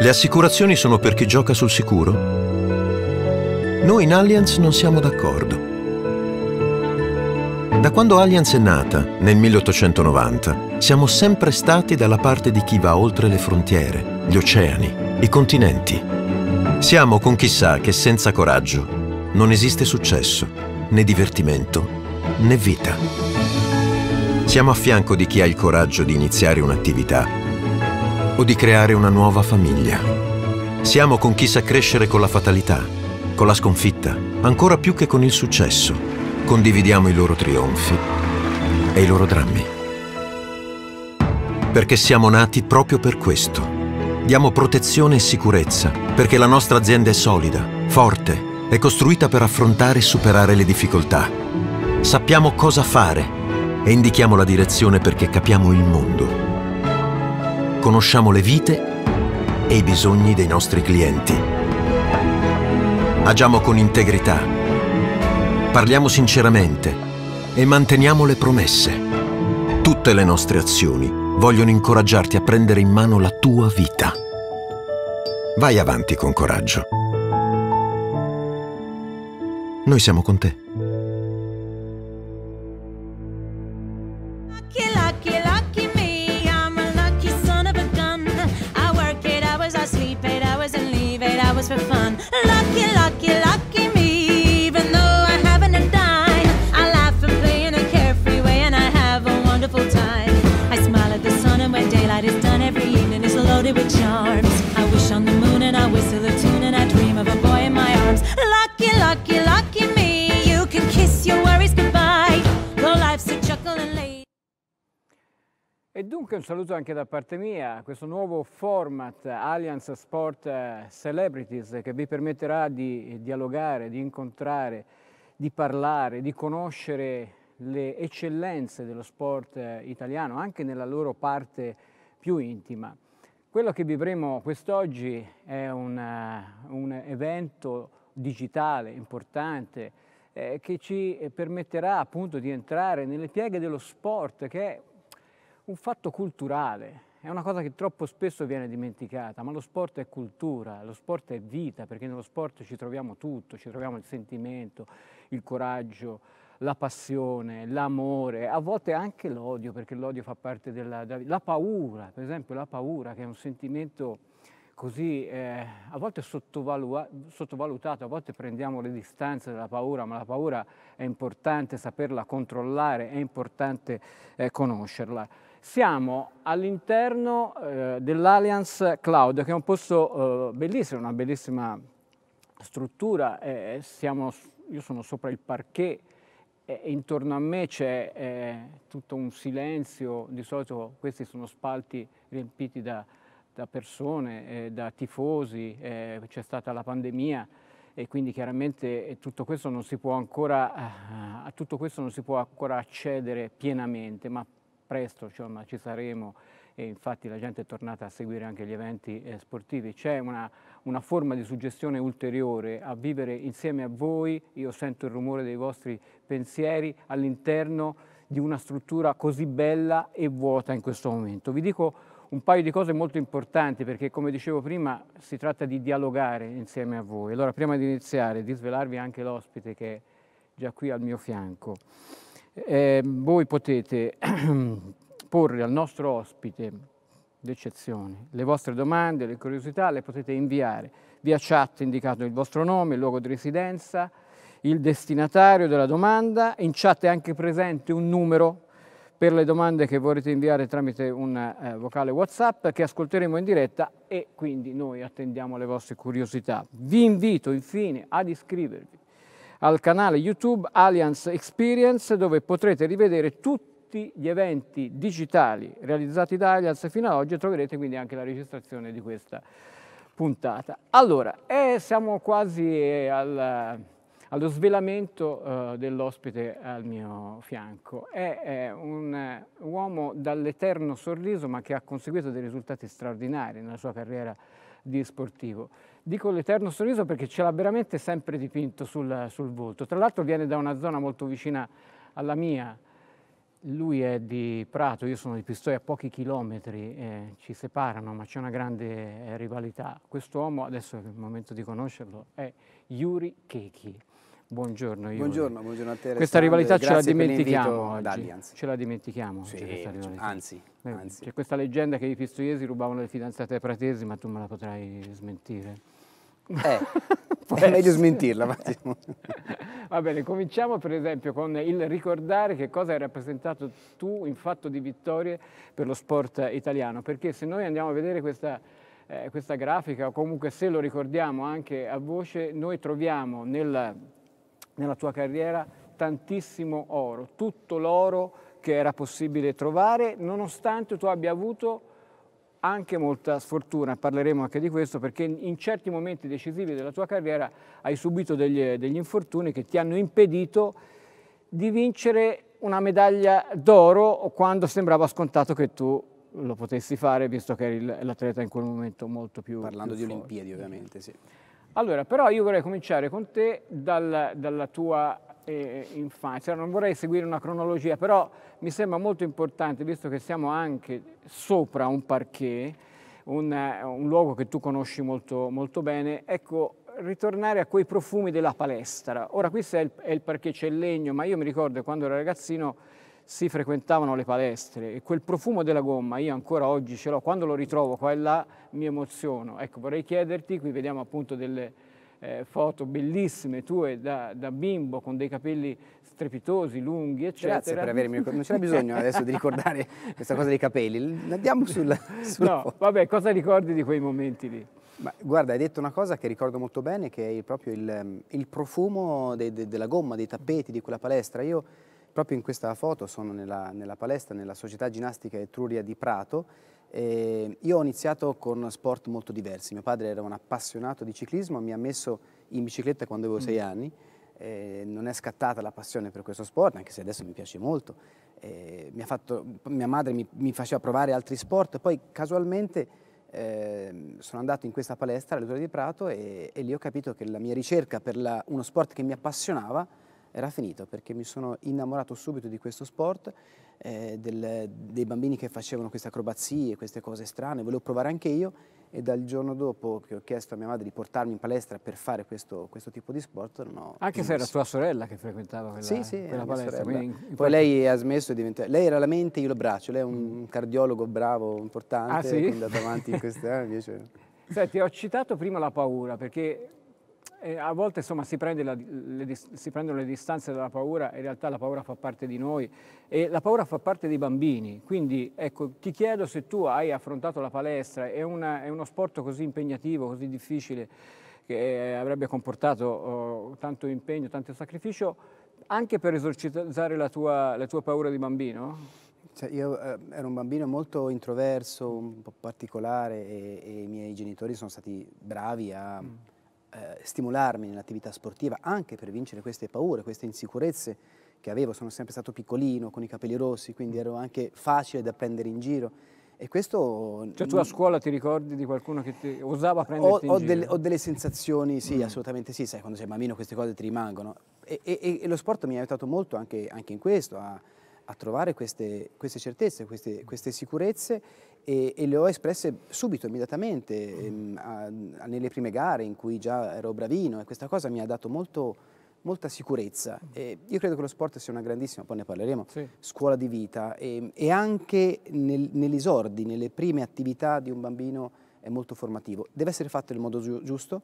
Le assicurazioni sono per chi gioca sul sicuro? Noi in Allianz non siamo d'accordo. Da quando Allianz è nata, nel 1890, siamo sempre stati dalla parte di chi va oltre le frontiere, gli oceani, i continenti. Siamo con chi sa che senza coraggio non esiste successo, né divertimento, né vita. Siamo a fianco di chi ha il coraggio di iniziare un'attività o di creare una nuova famiglia. Siamo con chi sa crescere con la fatalità, con la sconfitta, ancora più che con il successo. Condividiamo i loro trionfi e i loro drammi. Perché siamo nati proprio per questo. Diamo protezione e sicurezza, perché la nostra azienda è solida, forte, è costruita per affrontare e superare le difficoltà. Sappiamo cosa fare e indichiamo la direzione perché capiamo il mondo. Conosciamo le vite e i bisogni dei nostri clienti. Agiamo con integrità, parliamo sinceramente e manteniamo le promesse. Tutte le nostre azioni vogliono incoraggiarti a prendere in mano la tua vita. Vai avanti con coraggio. Noi siamo con te. Comunque un saluto anche da parte mia a questo nuovo format Alliance Sport eh, Celebrities che vi permetterà di dialogare, di incontrare, di parlare, di conoscere le eccellenze dello sport eh, italiano anche nella loro parte più intima. Quello che vivremo quest'oggi è un, eh, un evento digitale importante eh, che ci permetterà appunto di entrare nelle pieghe dello sport che è un fatto culturale, è una cosa che troppo spesso viene dimenticata, ma lo sport è cultura, lo sport è vita, perché nello sport ci troviamo tutto, ci troviamo il sentimento, il coraggio, la passione, l'amore, a volte anche l'odio, perché l'odio fa parte della, della paura, per esempio la paura che è un sentimento così eh, a volte sottovalutato, a volte prendiamo le distanze dalla paura, ma la paura è importante saperla controllare, è importante eh, conoscerla. Siamo all'interno eh, dell'Alliance Cloud, che è un posto eh, bellissimo, una bellissima struttura. Eh, siamo, io sono sopra il parquet e intorno a me c'è eh, tutto un silenzio. Di solito questi sono spalti riempiti da, da persone, eh, da tifosi, eh, c'è stata la pandemia e quindi chiaramente tutto questo non si può ancora, a tutto questo non si può ancora accedere pienamente, ma presto insomma, ci saremo e infatti la gente è tornata a seguire anche gli eventi eh, sportivi. C'è una, una, forma di suggestione ulteriore a vivere insieme a voi, io sento il rumore dei vostri pensieri all'interno di una struttura così bella e vuota in questo momento. Vi dico un paio di cose molto importanti perché come dicevo prima si tratta di dialogare insieme a voi. Allora prima di iniziare di svelarvi anche l'ospite che è già qui al mio fianco. Eh, voi potete porre al nostro ospite d'eccezione le vostre domande, le curiosità, le potete inviare via chat indicato il vostro nome, il luogo di residenza, il destinatario della domanda. In chat è anche presente un numero per le domande che vorrete inviare tramite un eh, vocale WhatsApp che ascolteremo in diretta e quindi noi attendiamo le vostre curiosità. Vi invito infine ad iscrivervi al canale YouTube Alliance Experience dove potrete rivedere tutti gli eventi digitali realizzati da Alliance fino ad oggi e troverete quindi anche la registrazione di questa puntata. Allora, eh, siamo quasi eh, al, allo svelamento eh, dell'ospite al mio fianco. È, è un eh, uomo dall'eterno sorriso ma che ha conseguito dei risultati straordinari nella sua carriera di sportivo. Dico l'eterno sorriso perché ce l'ha veramente sempre dipinto sul, sul volto. Tra l'altro viene da una zona molto vicina alla mia. Lui è di Prato, io sono di Pistoia, pochi chilometri eh, ci separano, ma c'è una grande eh, rivalità. Quest'uomo, adesso è il momento di conoscerlo, è Yuri Keiki. Buongiorno, Yuri. Buongiorno, buongiorno a te. Questa rivalità ce la dimentichiamo oggi. Ce la dimentichiamo oggi Anzi, eh, anzi. C'è questa leggenda che i pistoiesi rubavano le fidanzate ai pratesi, ma tu me la potrai smentire. Eh. è eh, meglio smentirla. Ma... Va bene, cominciamo per esempio con il ricordare che cosa hai rappresentato tu in fatto di vittorie per lo sport italiano, perché se noi andiamo a vedere questa, eh, questa grafica o comunque se lo ricordiamo anche a voce, noi troviamo nel, nella tua carriera tantissimo oro, tutto l'oro che era possibile trovare nonostante tu abbia avuto anche molta sfortuna, parleremo anche di questo, perché in certi momenti decisivi della tua carriera hai subito degli, degli infortuni che ti hanno impedito di vincere una medaglia d'oro quando sembrava scontato che tu lo potessi fare, visto che eri l'atleta in quel momento molto più Parlando più di Olimpiadi ovviamente, sì. Allora, però io vorrei cominciare con te dal, dalla tua in faccia. Cioè non vorrei seguire una cronologia, però mi sembra molto importante, visto che siamo anche sopra un parquet, un, un luogo che tu conosci molto, molto, bene, ecco, ritornare a quei profumi della palestra. Ora, questo è il, è il parquet, c'è il legno, ma io mi ricordo quando ero ragazzino si frequentavano le palestre e quel profumo della gomma io ancora oggi ce l'ho, quando lo ritrovo qua e là mi emoziono. Ecco, vorrei chiederti, qui vediamo appunto delle, eh, foto bellissime tue da, da, bimbo con dei capelli strepitosi, lunghi, eccetera. Grazie per avermi ricordato, non c'era bisogno adesso di ricordare questa cosa dei capelli, andiamo sulla, sulla No, foto. vabbè, cosa ricordi di quei momenti lì? Ma, guarda, hai detto una cosa che ricordo molto bene, che è proprio il, il profumo de, de, della gomma, dei tappeti, di quella palestra. Io proprio in questa foto sono nella, nella palestra, nella società ginnastica Etruria di Prato, eh, io ho iniziato con sport molto diversi, mio padre era un appassionato di ciclismo, mi ha messo in bicicletta quando avevo mm. sei anni, eh, non è scattata la passione per questo sport, anche se adesso mi piace molto. Eh, mi fatto, mia madre mi, mi, faceva provare altri sport, poi casualmente eh, sono andato in questa palestra all'Utola di Prato e, e, lì ho capito che la mia ricerca per la, uno sport che mi appassionava era finito perché mi sono innamorato subito di questo sport, eh, del, dei bambini che facevano queste acrobazie, queste cose strane, volevo provare anche io e dal giorno dopo che ho chiesto a mia madre di portarmi in palestra per fare questo, questo tipo di sport non ho anche se era tua sorella che frequentava quella, sì, sì, quella palestra in, in poi lei ha smesso di diventare lei era la mente io lo braccio lei è un mm. cardiologo bravo importante ah, sì? è andato avanti in questi anni invece... Senti, ho citato prima la paura perché a volte insomma, si, prende la, le, si, prendono le distanze dalla paura, in realtà la paura fa parte di noi e la paura fa parte dei bambini, quindi ecco, ti chiedo se tu hai affrontato la palestra, è, una, è uno sport così impegnativo, così difficile, che eh, avrebbe comportato oh, tanto impegno, tanto sacrificio, anche per esorcizzare la tua, la tua paura di bambino? Cioè io eh, ero un bambino molto introverso, un po' particolare e, e, i miei genitori sono stati bravi a... Mm eh, stimolarmi nell'attività sportiva anche per vincere queste paure, queste insicurezze che avevo, sono sempre stato piccolino, con i capelli rossi, quindi mm. ero anche facile da prendere in giro. E questo... Cioè tu a scuola ti ricordi di qualcuno che ti osava prendere ho, ho in delle, giro? Ho delle sensazioni, sì, mm. assolutamente sì, sai, quando sei bambino queste cose ti rimangono. E, e, e lo sport mi ha aiutato molto anche, anche in questo, a, a trovare queste, queste certezze, queste, queste, sicurezze e, e le ho espresse subito, immediatamente, mm. a, a, nelle prime gare in cui già ero bravino e questa cosa mi ha dato molto, molta sicurezza. E io credo che lo sport sia una grandissima, poi ne parleremo, sì. scuola di vita e, e anche nel, esordi, nelle prime attività di un bambino è molto formativo. Deve essere fatto nel modo gi giusto,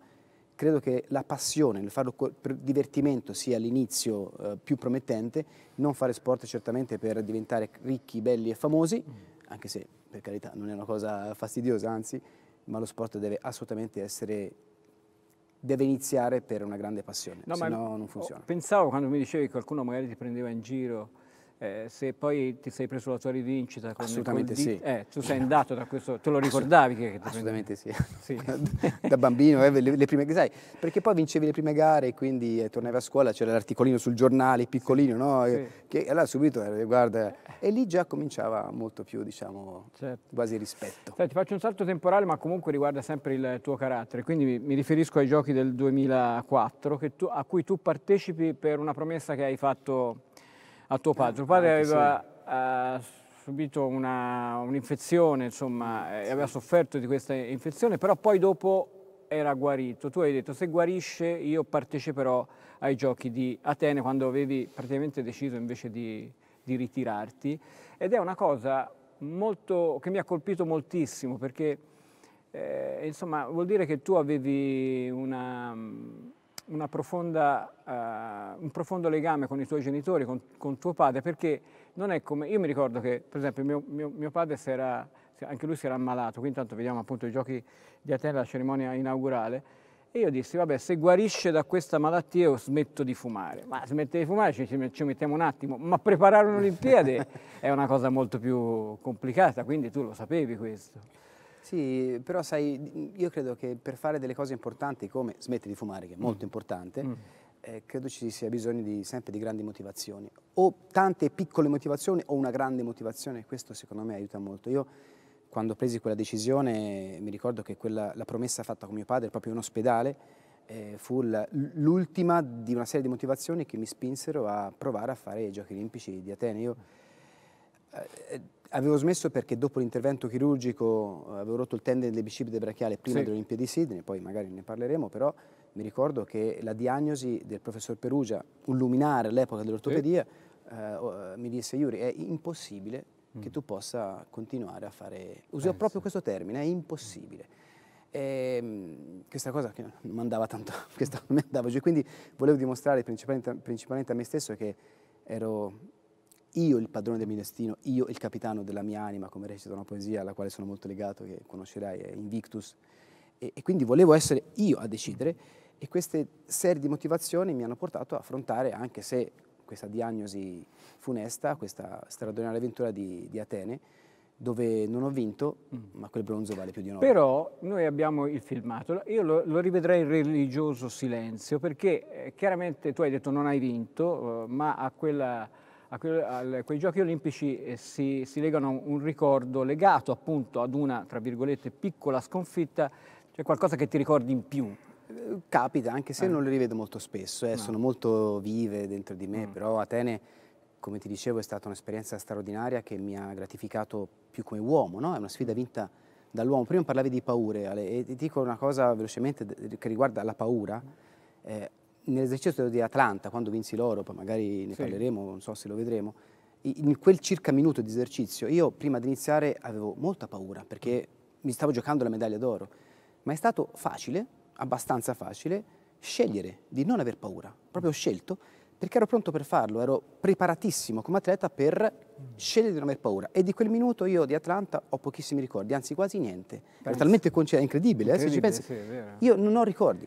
credo che la passione, il farlo per divertimento sia l'inizio eh, più promettente, non fare sport certamente per diventare ricchi, belli e famosi, mm anche se per carità non è una cosa fastidiosa, anzi, ma lo sport deve assolutamente essere deve iniziare per una grande passione, no, se no non funziona. Pensavo quando mi dicevi che qualcuno magari ti prendeva in giro eh, se poi ti sei preso la tua rivincita con Assolutamente sì. Eh, tu sei andato da questo, te lo ricordavi? Che, che Assolutamente sì. sì. da bambino, eh, le, le, prime sai, perché poi vincevi le prime gare e quindi eh, tornavi a scuola, c'era l'articolino sul giornale, piccolino, no? Sì. Che, allora subito, eh, guarda, e lì già cominciava molto più, diciamo, certo. quasi rispetto. Senti, ti faccio un salto temporale, ma comunque riguarda sempre il tuo carattere, quindi mi, mi riferisco ai giochi del 2004 tu, a cui tu partecipi per una promessa che hai fatto a tuo padre. Tuo padre ah, aveva uh, subito un'infezione, un insomma, eh, aveva sofferto di questa infezione, però poi dopo era guarito. Tu hai detto se guarisce io parteciperò ai giochi di Atene quando avevi praticamente deciso invece di, di ritirarti ed è una cosa molto, che mi ha colpito moltissimo perché eh, insomma vuol dire che tu avevi una profonda, uh, un profondo legame con i tuoi genitori, con, con, tuo padre, perché non è come... Io mi ricordo che, per esempio, mio, mio, mio padre si era, anche lui si era ammalato, quindi intanto vediamo appunto i giochi di Atene, la cerimonia inaugurale, e io dissi, vabbè, se guarisce da questa malattia io smetto di fumare. Ma smette di fumare ci, ci mettiamo un attimo, ma preparare un'Olimpiade è una cosa molto più complicata, quindi tu lo sapevi questo. Sì, però sai, io credo che per fare delle cose importanti come smettere di fumare, che è molto mm. importante, mm. Eh, credo ci sia bisogno di, sempre di grandi motivazioni, o tante piccole motivazioni o una grande motivazione, questo secondo me aiuta molto. Io quando presi quella decisione mi ricordo che quella, la promessa fatta con mio padre proprio in ospedale eh, fu l'ultima di una serie di motivazioni che mi spinsero a provare a fare i giochi olimpici di Atene. Io, eh, avevo smesso perché dopo l'intervento chirurgico eh, avevo rotto il tendine del bicipite brachiale prima sì. delle Olimpiadi di Sydney, poi magari ne parleremo, però mi ricordo che la diagnosi del professor Perugia, un luminare all'epoca dell'ortopedia, sì. eh, eh mi disse Iuri, è impossibile mm. che tu possa continuare a fare... Uso eh, proprio sì. questo termine, è impossibile. E, ehm, questa cosa che non andava tanto, non andava giù, quindi volevo dimostrare principalmente, principalmente a me stesso che ero io il padrone del mio destino, io il capitano della mia anima, come recita una poesia alla quale sono molto legato, che conoscerai, è Invictus, e, e quindi volevo essere io a decidere e queste serie di motivazioni mi hanno portato a affrontare, anche se questa diagnosi funesta, questa straordinaria avventura di, di Atene, dove non ho vinto, mm. ma quel bronzo vale più di un'ora. Però noi abbiamo il filmato, io lo, lo rivedrei in religioso silenzio, perché eh, chiaramente tu hai detto non hai vinto, eh, ma a quella a, que a quei giochi olimpici eh, si, si legano un ricordo legato appunto ad una, tra virgolette, piccola sconfitta, cioè qualcosa che ti ricordi in più. Eh, capita, anche se eh. non le rivedo molto spesso, eh, no. sono molto vive dentro di me, mm. però Atene, come ti dicevo, è stata un'esperienza straordinaria che mi ha gratificato più come uomo, no? è una sfida mm. vinta dall'uomo. Prima parlavi di paure, Ale, e ti dico una cosa velocemente che riguarda la paura. Mm. Eh, nell'esercizio di Atlanta, quando vinsi l'oro, poi magari ne sì. parleremo, non so se lo vedremo, in quel circa minuto di esercizio io prima di iniziare avevo molta paura perché mm. mi stavo giocando la medaglia d'oro, ma è stato facile, abbastanza facile, scegliere di non aver paura, proprio ho scelto perché ero pronto per farlo, ero preparatissimo come atleta per scegliere di non aver paura. E di quel minuto io di Atlanta ho pochissimi ricordi, anzi quasi niente. Ero talmente concesso, è incredibile, incredibile eh, se ci pensi. Sì, io non ho ricordi.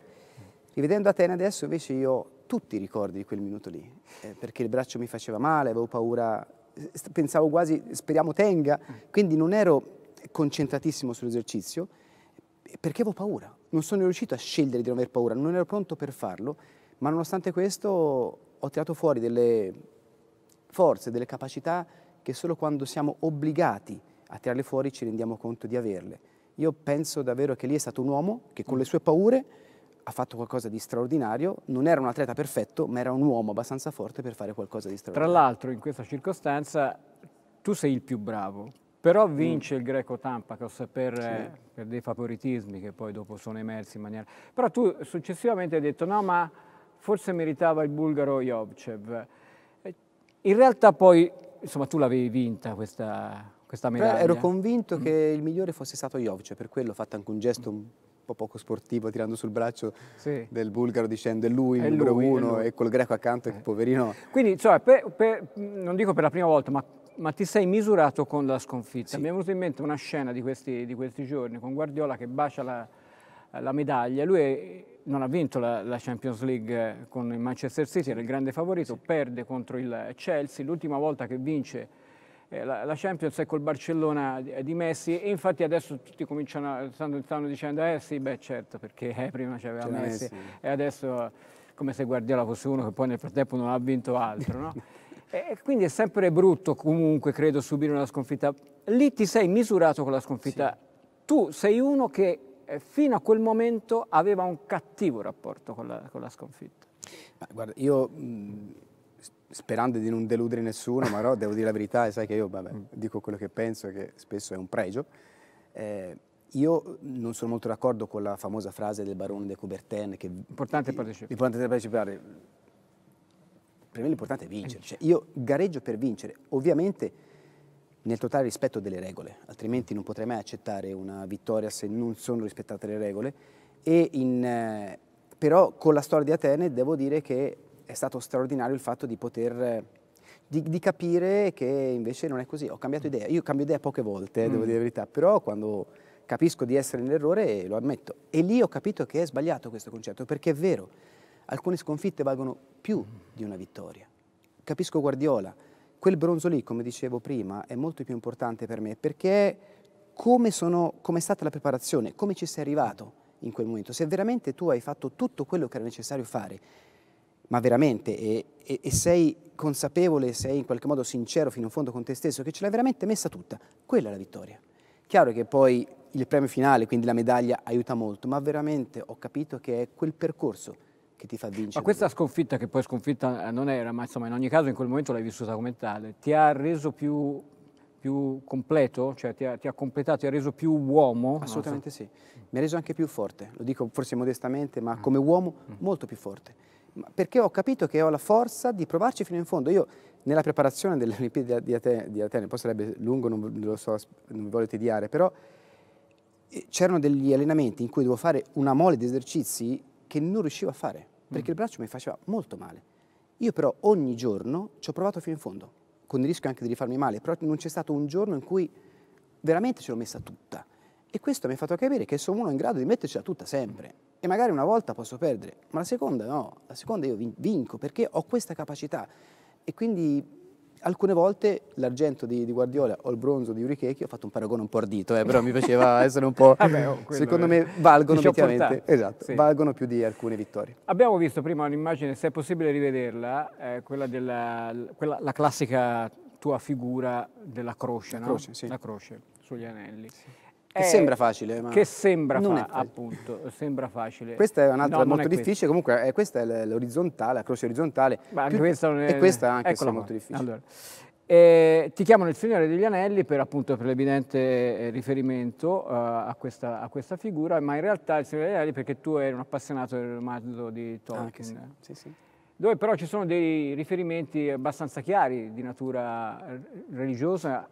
Rivedendo Atene adesso invece io ho tutti i ricordi di quel minuto lì, eh, perché il braccio mi faceva male, avevo paura, pensavo quasi speriamo tenga, quindi non ero concentratissimo sull'esercizio perché avevo paura, non sono riuscito a scegliere di non aver paura, non ero pronto per farlo, ma nonostante questo ho tirato fuori delle forze, delle capacità che solo quando siamo obbligati a tirarle fuori ci rendiamo conto di averle. Io penso davvero che lì è stato un uomo che con le sue paure ha fatto qualcosa di straordinario, non era un atleta perfetto, ma era un uomo abbastanza forte per fare qualcosa di straordinario. Tra l'altro in questa circostanza tu sei il più bravo, però vince mm. il greco Tampacos per, sì. Eh, per, dei favoritismi che poi dopo sono emersi in maniera... Però tu successivamente hai detto no, ma forse meritava il bulgaro Jovcev. Eh, in realtà poi, insomma, tu l'avevi vinta questa, questa medaglia. Però ero convinto mm. che il migliore fosse stato Jovcev, per quello ho fatto anche un gesto po' poco sportivo tirando sul braccio sì. del bulgaro dicendo è lui il numero lui, uno e col greco accanto eh. che poverino. Quindi cioè, per, per, non dico per la prima volta ma, ma ti sei misurato con la sconfitta. Sì. Mi è venuta in mente una scena di questi, di questi giorni con Guardiola che bacia la, la medaglia. Lui è, non ha vinto la, la, Champions League con il Manchester City, era il grande favorito, sì. perde contro il Chelsea, l'ultima volta che vince eh, la Champions è col Barcellona eh, di Messi e infatti adesso tutti cominciano, stanno, stanno dicendo eh sì beh certo perché eh, prima c'aveva Messi, Messi e adesso come se Guardiola fosse uno che poi nel frattempo non ha vinto altro no? E quindi è sempre brutto comunque, credo, subire una sconfitta. Lì ti sei misurato con la sconfitta. Sì. Tu sei uno che eh, fino a quel momento aveva un cattivo rapporto con la, con la sconfitta. Ma guarda, io mh, sperando di non deludere nessuno, ma no, devo dire la verità, e sai che io vabbè, dico quello che penso, che spesso è un pregio. Eh, io non sono molto d'accordo con la famosa frase del barone de Coubertin che importante partecipare. Importante partecipare. Per me l'importante è vincere. Cioè, io gareggio per vincere, ovviamente nel totale rispetto delle regole, altrimenti non potrei mai accettare una vittoria se non sono rispettate le regole. In, eh, però con la storia di Atene devo dire che è stato straordinario il fatto di poter eh, di, di, capire che invece non è così. Ho cambiato idea. Io cambio idea poche volte, eh, mm. devo dire la verità, però quando capisco di essere nell'errore eh, lo ammetto. E lì ho capito che è sbagliato questo concetto, perché è vero, alcune sconfitte valgono più di una vittoria. Capisco Guardiola, quel bronzo lì, come dicevo prima, è molto più importante per me, perché come, sono, come è stata la preparazione, come ci sei arrivato in quel momento, se veramente tu hai fatto tutto quello che era necessario fare ma veramente, e, e, e sei consapevole, sei in qualche modo sincero fino in fondo con te stesso, che ce l'hai veramente messa tutta, quella è la vittoria. Chiaro che poi il premio finale, quindi la medaglia, aiuta molto, ma veramente ho capito che è quel percorso che ti fa vincere. Ma questa sconfitta, che poi sconfitta eh, non era, ma insomma in ogni caso in quel momento l'hai vissuta come tale, ti ha reso più, più completo? Cioè ti ha, ti ha, completato, ti ha reso più uomo? Assolutamente no? sì, mi ha reso anche più forte, lo dico forse modestamente, ma come uomo mm. molto più forte perché ho capito che ho la forza di provarci fino in fondo. Io nella preparazione delle Olimpiadi di, Atene, di Atene poi sarebbe lungo, non, lo so, non mi voglio tediare, però eh, c'erano degli allenamenti in cui dovevo fare una mole di esercizi che non riuscivo a fare, perché mm. il braccio mi faceva molto male. Io però ogni giorno ci ho provato fino in fondo, con il rischio anche di rifarmi male, però non c'è stato un giorno in cui veramente ce l'ho messa tutta. E questo mi ha fatto capire che sono uno in grado di mettercela tutta sempre e magari una volta posso perdere, ma la seconda no, la seconda io vinco perché ho questa capacità e quindi alcune volte l'argento di, di, Guardiola o il bronzo di Urichechi, ho fatto un paragone un po' ardito, eh, però mi piaceva essere un po'... Vabbè, ah oh, secondo me valgono, esatto, sì. valgono più di alcune vittorie. Abbiamo visto prima un'immagine, se è possibile rivederla, eh, quella della quella, la classica tua figura della croce, la no? croce, sì. la croce sugli anelli. Sì. Che eh, sembra facile, ma... Che sembra, fa appunto, sembra facile. Questa è un'altra no, molto è difficile, comunque eh, questa è l'orizzontale, la croce orizzontale. Ma anche più, questa non è... E questa anche se molto difficile. Allora. Eh, ti chiamano il Signore degli Anelli per, appunto, per l'evidente eh, riferimento uh, a, questa, a, questa, figura, ma in realtà il Signore degli Anelli perché tu eri un appassionato del romanzo di Tolkien. Ah, sì. Sì, sì. Dove però ci sono dei riferimenti abbastanza chiari di natura religiosa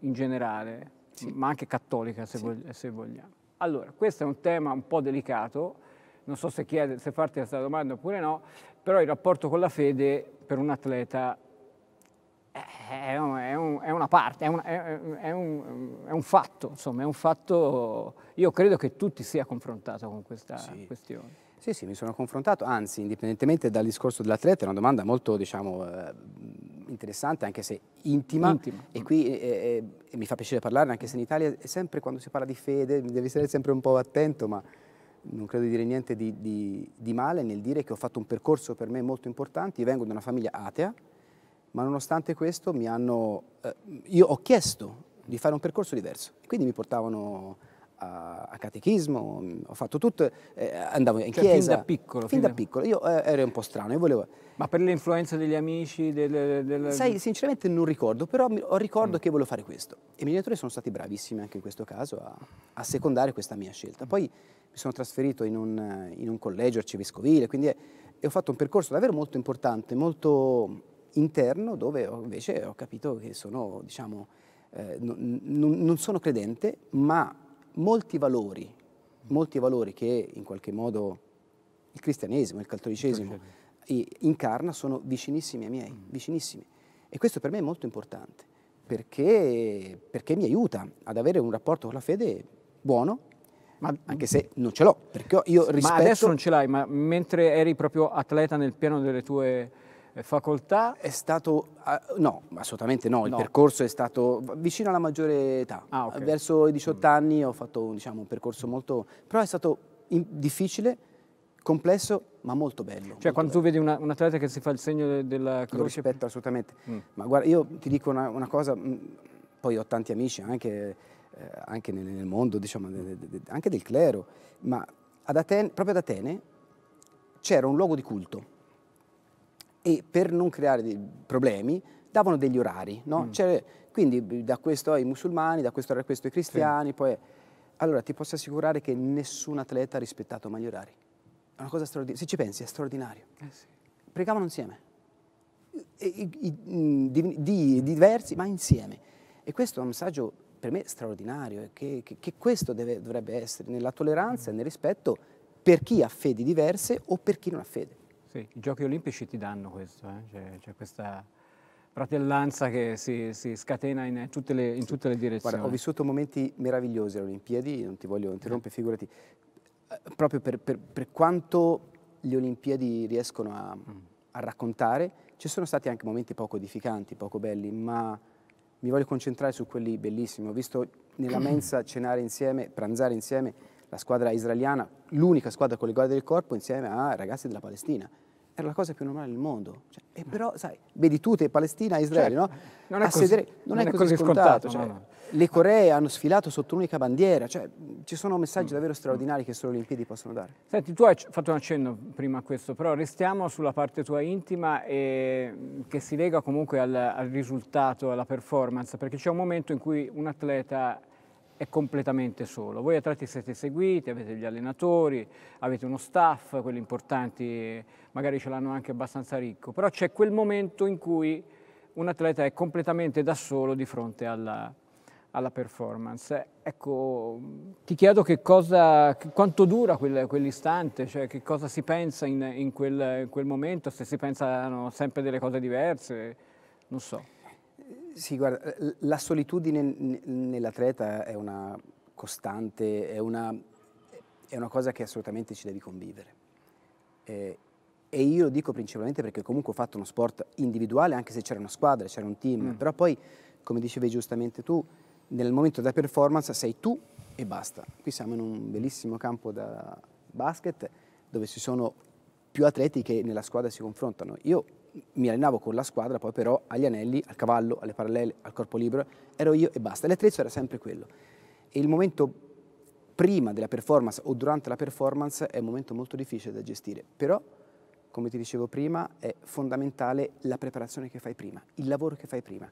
in generale sì. ma anche cattolica se, sì. vog se, vogliamo. Allora, questo è un tema un po' delicato, non so se, chiede, se farti questa domanda oppure no, però il rapporto con la fede per un atleta è, un, è, un, è una parte, è un, è un, fatto, insomma, è un fatto, io credo che tu ti sia confrontato con questa sì. questione. Sì, sì, mi sono confrontato, anzi, indipendentemente dal discorso dell'atleta, è una domanda molto, diciamo, eh, interessante, anche se intima, intima. e qui eh, eh, mi fa piacere parlarne, anche se in Italia sempre quando si parla di fede devi stare sempre un po' attento, ma non credo di dire niente di, di, di male nel dire che ho fatto un percorso per me molto importante, io vengo da una famiglia atea, ma nonostante questo mi hanno, eh, io ho chiesto di fare un percorso diverso, quindi mi portavano a, a catechismo, mm, ho fatto tutto, eh, andavo in cioè, chiesa. Fin da piccolo? Fin, da, piccolo, io eh, ero un po' strano, io volevo... Ma per l'influenza degli amici? Del, del... Sai, sinceramente non ricordo, però ho ricordo mm. che volevo fare questo. E i miei genitori sono stati bravissimi anche in questo caso a, a secondare questa mia scelta. Poi mi sono trasferito in un, in un collegio arcivescovile, quindi è, eh, ho fatto un percorso davvero molto importante, molto interno, dove ho, invece ho capito che sono, diciamo, eh, non, non sono credente, ma molti valori, molti valori che in qualche modo il cristianesimo, il cattolicesimo incarna sono vicinissimi ai miei, mm. vicinissimi. E questo per me è molto importante, perché, perché mi aiuta ad avere un rapporto con la fede buono, ma, anche se non ce l'ho, perché io rispetto... Ma adesso non ce l'hai, ma mentre eri proprio atleta nel piano delle tue facoltà? È stato, no, assolutamente no, il percorso è stato vicino alla maggiore età. Ah, okay. Verso i 18 mm. anni ho fatto diciamo, un percorso molto, però è stato difficile, complesso, ma molto bello. Cioè molto quando bello. tu vedi una, un atleta che si fa il segno della croce... Lo rispetto assolutamente, mm. ma guarda, io ti dico una, una cosa, mm, poi ho tanti amici anche, eh, anche nel, nel, mondo, diciamo, anche del clero, ma ad Atene, proprio ad Atene c'era un luogo di culto e per non creare problemi davano degli orari, no? mm. quindi da questo ai musulmani, da questo a questo ai cristiani, sì. poi... Allora ti posso assicurare che nessun atleta ha rispettato mai gli orari. È una cosa straordinaria, se ci pensi è straordinario. Eh sì. Pregavano insieme, I, i, i, mm, di, di, diversi ma insieme. E questo è un messaggio per me straordinario, che, che, che questo deve, dovrebbe essere nella tolleranza mm. e nel rispetto per chi ha fedi diverse o per chi non ha fede. Sì, i giochi olimpici ti danno questo, eh? c'è, c'è questa fratellanza che si, si, scatena in eh, tutte le, in tutte le direzioni. Guarda, ho vissuto momenti meravigliosi alle Olimpiadi, non ti voglio interrompere, eh. figurati, eh, proprio per, per, per quanto le Olimpiadi riescono a, mm. a, raccontare, ci sono stati anche momenti poco edificanti, poco belli, ma mi voglio concentrare su quelli bellissimi. Ho visto nella mensa cenare insieme, pranzare insieme la squadra israeliana, l'unica squadra con le guardie del corpo insieme ai ragazzi della Palestina era la cosa più normale del mondo. Cioè, e mm. però, sai, vedi tu, te, Palestina, Israele, cioè, no? Non è, così, sedere, non non è così, scontato. scontato cioè, no, no. Le Coree hanno sfilato sotto un'unica bandiera, cioè, ci sono messaggi mm. davvero mm. straordinari che solo le Olimpiadi possono dare. Senti, tu hai fatto un accenno prima a questo, però restiamo sulla parte tua intima e che si lega comunque al, al risultato, alla performance, perché c'è un momento in cui un atleta è completamente solo. Voi atleti siete seguiti, avete gli allenatori, avete uno staff, quelli importanti magari ce l'hanno anche abbastanza ricco, però c'è quel momento in cui un atleta è completamente da solo di fronte alla, alla performance. Ecco, ti chiedo che cosa, quanto dura quell'istante, cioè che cosa si pensa in, in, quel, in quel momento, se si pensano sempre delle cose diverse, non so. Sì, guarda, la solitudine nell'atleta è una costante, è una, è una, cosa che assolutamente ci devi convivere. Eh, e io lo dico principalmente perché comunque ho fatto uno sport individuale, anche se c'era una squadra, c'era un team, mm. però poi, come dicevi giustamente tu, nel momento della performance sei tu e basta. Qui siamo in un bellissimo campo da basket dove ci sono più atleti che nella squadra si confrontano. Io mi allenavo con la squadra, poi però agli anelli, al cavallo, alle parallele, al corpo libero, ero io e basta. L'attrezzo era sempre quello. E il momento prima della performance o durante la performance è un momento molto difficile da gestire, però come ti dicevo prima è fondamentale la preparazione che fai prima, il lavoro che fai prima.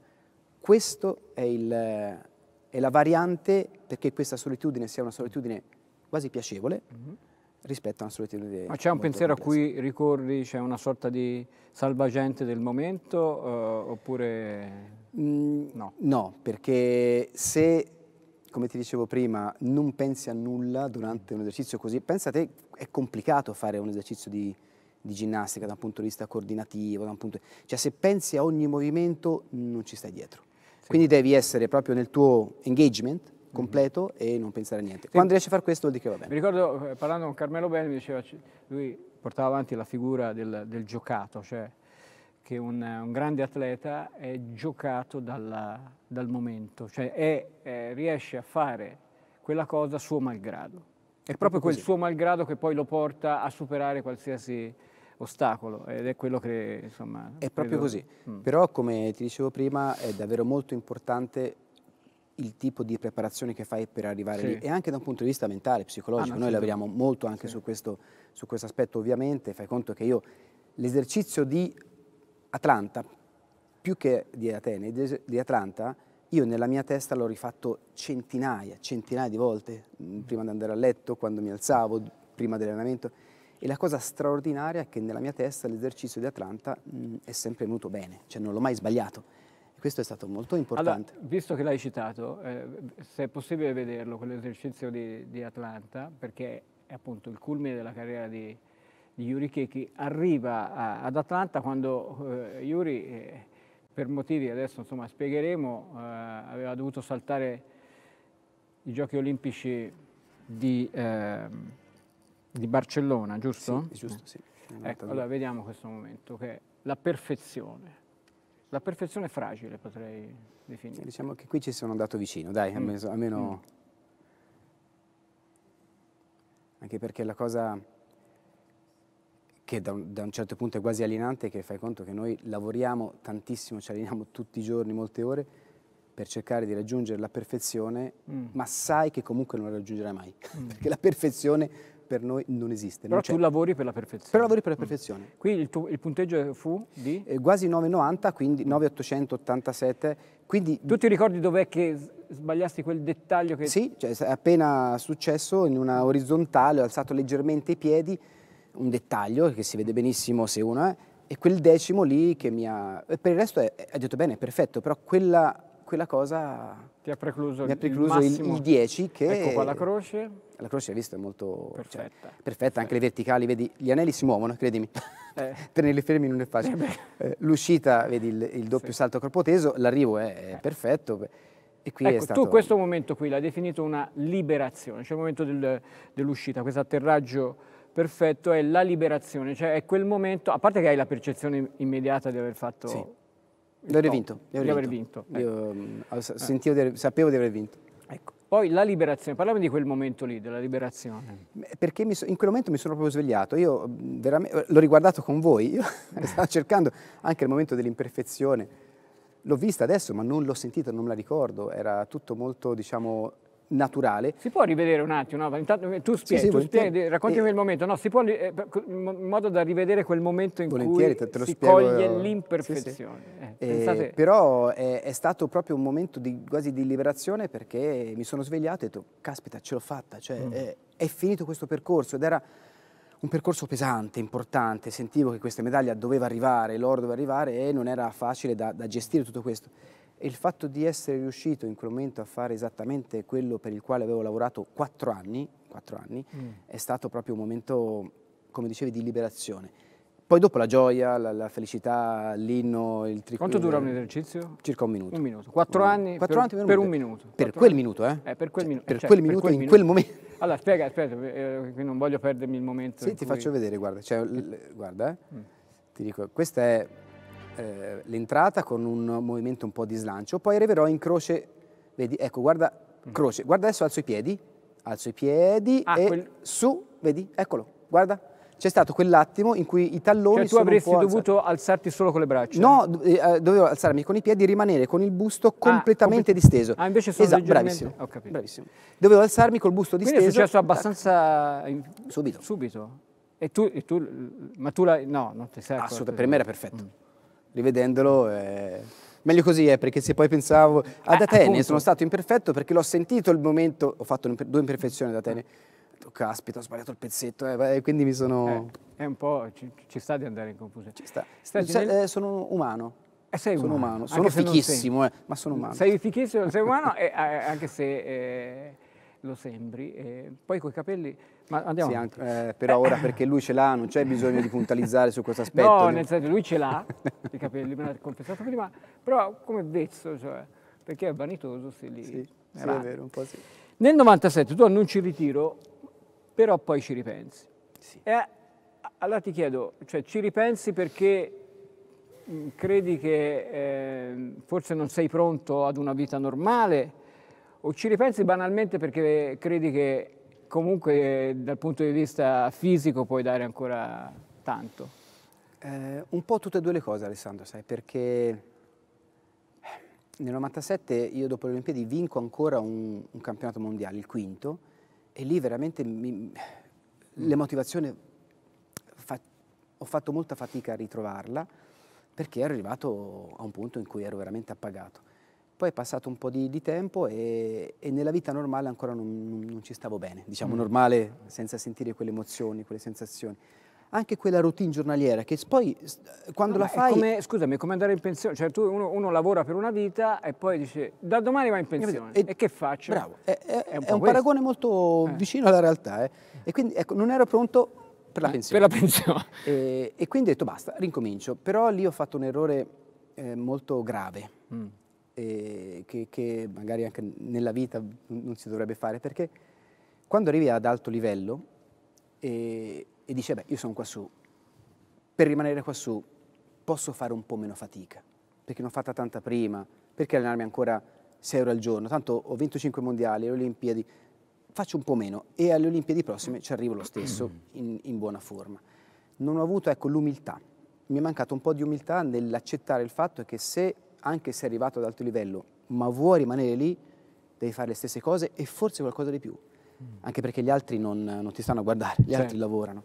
Questo è, è, la variante perché questa solitudine sia una solitudine quasi piacevole. Mm -hmm rispetto a una solitudine. Ma c'è un pensiero a cui ricorri, c'è una sorta di salvagente del momento eh, oppure mm, no? No, perché se, come ti dicevo prima, non pensi a nulla durante un esercizio così, pensa a te, è complicato fare un esercizio di, di ginnastica da un punto di vista coordinativo, di punto... cioè se pensi a ogni movimento non ci stai dietro. Sì. Quindi devi essere proprio nel tuo engagement, completo mm -hmm. e non pensare a niente. Quando riesce a fare questo vuol dire che va bene. Mi ricordo eh, parlando con Carmelo Bene, mi diceva, lui portava avanti la figura del, del giocato, cioè che un, un, grande atleta è giocato dalla, dal momento, cioè è, è, riesce a fare quella cosa suo malgrado. È proprio quel suo malgrado che poi lo porta a superare qualsiasi ostacolo ed è quello che insomma... È proprio così, mm. però come ti dicevo prima è davvero molto importante il tipo di preparazione che fai per arrivare sì. lì e anche da un punto di vista mentale, psicologico. Ah, no, Noi lavoriamo molto anche sì. su, questo, su questo aspetto, ovviamente. Fai conto che io l'esercizio di Atlanta, più che di Atene, di Atlanta, io nella mia testa l'ho rifatto centinaia, centinaia di volte, mm, prima di andare a letto, quando mi alzavo, prima dell'allenamento. E la cosa straordinaria è che nella mia testa l'esercizio di Atlanta mh, mm, è sempre venuto bene, cioè non l'ho mai sbagliato questo è stato molto importante. Allora, visto che l'hai citato, eh, se è possibile vederlo, quell'esercizio di, di Atlanta, perché è appunto il culmine della carriera di, di Yuri Kiki, arriva a, ad Atlanta quando eh, Yuri, eh, per motivi adesso insomma spiegheremo, eh, aveva dovuto saltare i giochi olimpici di, ehm, di Barcellona, giusto? Sì, giusto, sì. Ecco, allora vediamo questo momento, che è la perfezione. La perfezione fragile potrei definire. Diciamo che qui ci sono andato vicino, dai, mm. almeno... mm. Anche perché la cosa che da un, da un, certo punto è quasi alienante è che fai conto che noi lavoriamo tantissimo, ci alleniamo tutti i giorni, molte ore, per cercare di raggiungere la perfezione, mm. ma sai che comunque non la raggiungerai mai, mm. perché la perfezione per noi non esiste. Però non tu lavori per la perfezione. Però lavori per la perfezione. Mm. Qui il, tuo, il, punteggio fu di? Eh, quasi 9,90, quindi 9,887. Quindi... Tu ti ricordi dov'è che sbagliasti quel dettaglio? Che... Sì, cioè, è appena successo in una orizzontale, ho alzato leggermente i piedi, un dettaglio che si vede benissimo se uno è, e quel decimo lì che mi ha... Per il resto ha detto bene, è perfetto, però quella, quella cosa... Ti ha precluso, mi ha precluso il, 10 che... Ecco qua la croce. La croce hai visto è molto cioè, perfetta. Cioè, perfetta anche le verticali, vedi, gli anelli si muovono, credimi. Eh. Tenerli fermi non è facile. Eh, eh L'uscita, vedi il, il doppio sì. salto a corpo teso, l'arrivo è, è eh. perfetto. E qui ecco, è stato... tu questo momento qui l'hai definito una liberazione, cioè il momento del, dell'uscita, questo atterraggio perfetto è la liberazione, cioè è quel momento, a parte che hai la percezione immediata di aver fatto... Sì. aver vinto, di aver vinto. vinto. Io, eh. sentivo, sapevo di aver vinto. Ecco. Poi la liberazione, parlami di quel momento lì, della liberazione. Mm. Eh, perché so, in quel momento mi sono proprio svegliato, io mm, eh, l'ho riguardato con voi, io eh. stavo cercando anche il momento dell'imperfezione, l'ho vista adesso ma non l'ho sentita, non me la ricordo, era tutto molto diciamo naturale. Si può rivedere un attimo, no? Intanto, eh, tu spieghi, sì, sì, tu raccontami eh, il momento, no, si può, in eh, modo da rivedere quel momento in cui te, te si spiego, coglie l'imperfezione. Sì, eh, eh, però è, è, stato proprio un momento di, quasi di liberazione perché mi sono svegliato e ho detto, caspita, ce l'ho fatta, cioè, mm. è, è finito questo percorso ed era un percorso pesante, importante, sentivo che questa medaglia doveva arrivare, l'oro doveva arrivare e non era facile da, da gestire tutto questo e il fatto di essere riuscito in quel momento a fare esattamente quello per il quale avevo lavorato quattro anni, quattro anni mm. è stato proprio un momento, come dicevi, di liberazione. Poi dopo la gioia, la, la felicità, l'inno, il tricolore. Quanto dura un esercizio? Circa un minuto. Un minuto. Quattro un anni, quattro per, anni per, un minuto. Per quel minuto, eh? eh per quel, cioè, minu- eh, cioè, per quel cioè, minuto, quel in minuto. quel momento. Allora, spiega, aspetta, eh, eh, non voglio perdermi il momento. Sì, ti cui... faccio vedere, guarda. Cioè, l- guarda, eh. Mm. Ti dico, questa è eh, l'entrata con un movimento un po' di slancio, poi arriverò in croce, vedi, ecco, guarda, mm. croce, guarda adesso alzo i piedi, alzo i piedi ah, e quel... su, vedi, eccolo, guarda, c'è stato quell'attimo in cui i talloni cioè, tu avresti dovuto alzati. alzarti solo con le braccia? No, eh, eh, dovevo alzarmi con i piedi e rimanere con il busto ah, completamente ah, disteso. Ah, invece sono esatto, ho capito. bravissimo. Dovevo alzarmi col busto disteso. Quindi è successo abbastanza... Subito. Subito. E tu, e tu ma tu la... No, non ti sei accorto. Assolutamente, per me era perfetto. Mm rivedendolo... Eh, meglio così è eh, perché se poi pensavo ad eh, Atene sono stato imperfetto perché l'ho sentito il momento, ho fatto due imperfezioni ad Atene. Oh, caspita, ho sbagliato il pezzetto, eh, quindi mi sono... Eh, è un po', ci, ci, sta di andare in confusione. Ci sta. Cioè, eh, sono umano. Eh, sei umano. Sono umano, sono fichissimo, eh, ma sono umano. Sei fichissimo, sei umano, anche se lo sembri. poi coi capelli ma andiamo. Sì, anche, eh, però ora perché lui ce l'ha, non c'è bisogno di puntualizzare su questo aspetto. No, nel senso lui ce l'ha, i capelli, me l'ha confessato prima, però come vezzo, cioè, perché è vanitoso se li... Sì, sì è vero, un po' sì. Nel 97 tu annunci il ritiro, però poi ci ripensi. Sì. E allora ti chiedo, cioè ci ripensi perché mm, credi che eh, forse non sei pronto ad una vita normale o ci ripensi banalmente perché credi che comunque dal punto di vista fisico puoi dare ancora tanto? Eh, un po' tutte e due le cose Alessandro, sai, perché eh, nel 97 io dopo le Olimpiadi vinco ancora un, un campionato mondiale, il quinto, e lì veramente mi, mm. le motivazioni fa, ho fatto molta fatica a ritrovarla perché ero arrivato a un punto in cui ero veramente appagato. Poi è passato un po' di, di tempo e, e, nella vita normale ancora non, non ci stavo bene, diciamo mm. normale senza sentire quelle emozioni, quelle sensazioni. Anche quella routine giornaliera che poi quando no, la fai... È come, scusami, è come andare in pensione, cioè tu, uno, uno, lavora per una vita e poi dice da domani va in pensione e, e che faccio? Bravo, è, è, è un, un paragone molto eh. vicino alla realtà eh. e quindi ecco, non ero pronto per la eh, pensione. Per la pensione. e, e, quindi ho detto basta, rincomincio, però lì ho fatto un errore eh, molto grave. Mm eh, che, che, magari anche nella vita non si dovrebbe fare, perché quando arrivi ad alto livello eh, e dici, eh beh, io sono quassù, per rimanere quassù posso fare un po' meno fatica, perché non ho fatta tanta prima, perché allenarmi ancora 6 ore al giorno, tanto ho vinto 5 mondiali, le Olimpiadi, faccio un po' meno e alle Olimpiadi prossime ci arrivo lo stesso mm. in, in buona forma. Non ho avuto ecco, l'umiltà, mi è mancato un po' di umiltà nell'accettare il fatto che se anche se è arrivato ad alto livello, ma vuoi rimanere lì, devi fare le stesse cose e forse qualcosa di più, mm. anche perché gli altri non, non, ti stanno a guardare, gli certo. altri lavorano.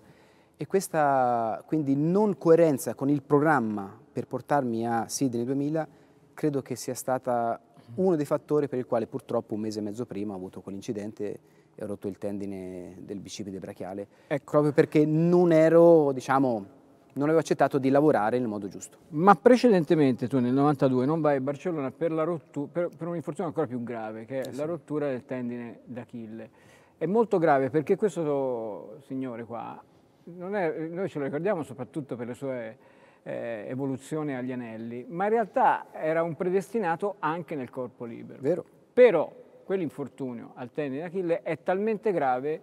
E questa quindi non coerenza con il programma per portarmi a Sydney 2000 credo che sia stata mm. uno dei fattori per il quale purtroppo un mese e mezzo prima ho avuto quell'incidente e ho rotto il tendine del bicipite brachiale, ecco. proprio perché non ero, diciamo, non avevo accettato di lavorare nel modo giusto. Ma precedentemente tu nel 92 non vai a Barcellona per, rottu- per, per un'infortunio ancora più grave, che è eh sì. la rottura del tendine d'Achille. È molto grave perché questo signore qua, è, noi ce lo ricordiamo soprattutto per le sue eh, evoluzioni agli anelli, ma in realtà era un predestinato anche nel corpo libero. Vero. Però quell'infortunio al tendine d'Achille è talmente grave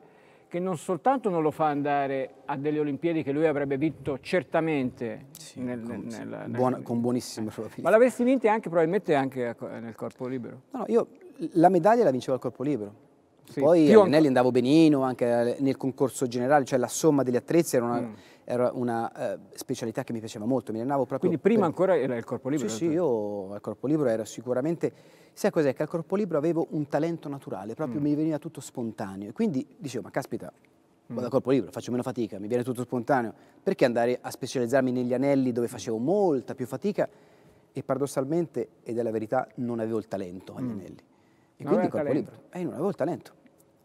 che non soltanto non lo fa andare a delle Olimpiadi che lui avrebbe vinto certamente sì, nel, con, nella, nel, buona, con buonissime probabilità. Ma l'avresti vinta anche probabilmente anche nel corpo libero. No, no, io la medaglia la vincevo al corpo libero. Sì, Poi a Nelli andavo benino anche nel concorso generale, cioè la somma degli attrezzi era una... Mm era una eh, specialità che mi piaceva molto, mi allenavo proprio... Quindi prima per... ancora era il corpo libero? Sì, sì, cioè. io al corpo libero era sicuramente... Sai cos'è? Che al corpo libero avevo un talento naturale, proprio mm. mi veniva tutto spontaneo. E quindi dicevo, ma caspita, vado mm. al corpo libero, faccio meno fatica, mi viene tutto spontaneo. Perché andare a specializzarmi negli anelli dove facevo molta più fatica e paradossalmente, ed è la verità, non avevo il talento agli mm. anelli. E non quindi il corpo libero. Eh, non avevo il talento.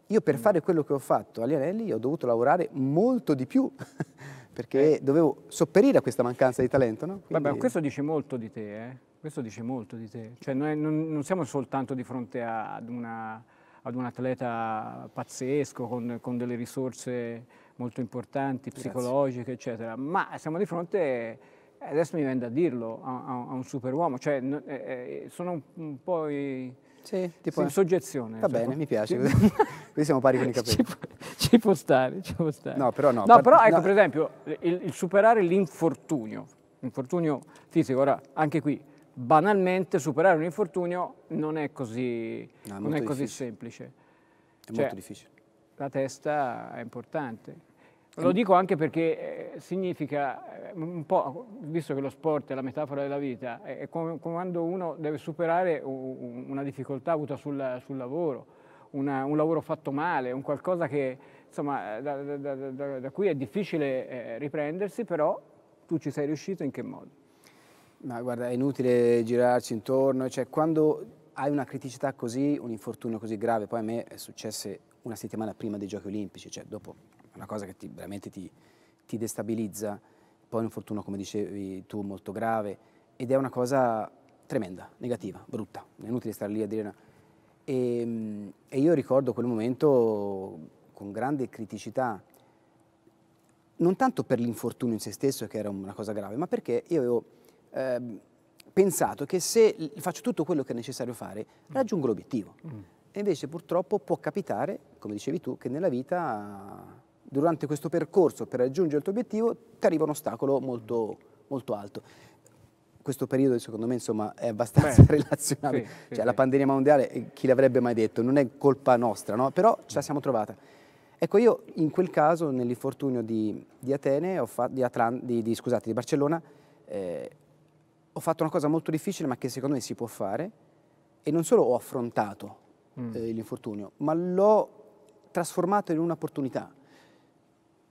Io per mm. fare quello che ho fatto agli anelli ho dovuto lavorare molto di più perché eh. dovevo sopperire a questa mancanza di talento. No? Quindi... Vabbè, questo dice molto di te, eh? questo dice molto di te. Cioè, noi non, non siamo soltanto di fronte a, ad, una, ad, un atleta pazzesco con, con, delle risorse molto importanti, psicologiche, Grazie. eccetera, ma siamo di fronte, adesso mi vende a dirlo, a, a, a un superuomo. Cioè, eh, eh, sono un, un po'... I... Sì, tipo... in soggezione. Va cioè, bene, mi piace. Qui siamo pari con i capelli. ci può stare, ci può stare. No, però no. No, però ecco, no. per esempio, il, il superare l'infortunio, l'infortunio fisico, ora anche qui, banalmente superare un infortunio non è così, no, non è così semplice. È cioè, molto difficile. La testa è importante. Lo dico anche perché eh, significa eh, un po', visto che lo sport è la metafora della vita, è come quando uno deve superare una difficoltà avuta sul, sul lavoro, una, un lavoro fatto male, un qualcosa che, insomma, eh, da, da, da, da cui è difficile eh, riprendersi, però tu ci sei riuscito in che modo? Ma guarda, è inutile girarci intorno, cioè quando hai una criticità così, un infortunio così grave, poi a me è successo una settimana prima dei Giochi Olimpici, cioè dopo una cosa che ti, veramente ti, ti destabilizza, poi un infortunio come dicevi tu molto grave ed è una cosa tremenda, negativa, brutta, è inutile stare lì a dire... Una e, ehm, e io ricordo quel momento con grande criticità, non tanto per l'infortunio in se stesso, che era una cosa grave, ma perché io avevo eh, pensato che se faccio tutto quello che è necessario fare, mm. raggiungo l'obiettivo. Mm. E invece purtroppo può capitare, come dicevi tu, che nella vita, durante questo percorso per raggiungere il tuo obiettivo, ti arriva un ostacolo molto, molto alto questo periodo secondo me insomma, è abbastanza Beh, relazionabile. Sì, cioè, la pandemia mondiale, eh, chi l'avrebbe mai detto, non è colpa nostra, no? però ce la siamo trovata. Ecco, io in quel caso, nell'infortunio di, di, Atene, fatto, di, Atlan, di scusate, Barcellona, eh, ho fatto una cosa molto difficile ma che secondo me si può fare e non solo ho affrontato mm. eh, l'infortunio, ma l'ho trasformato in un'opportunità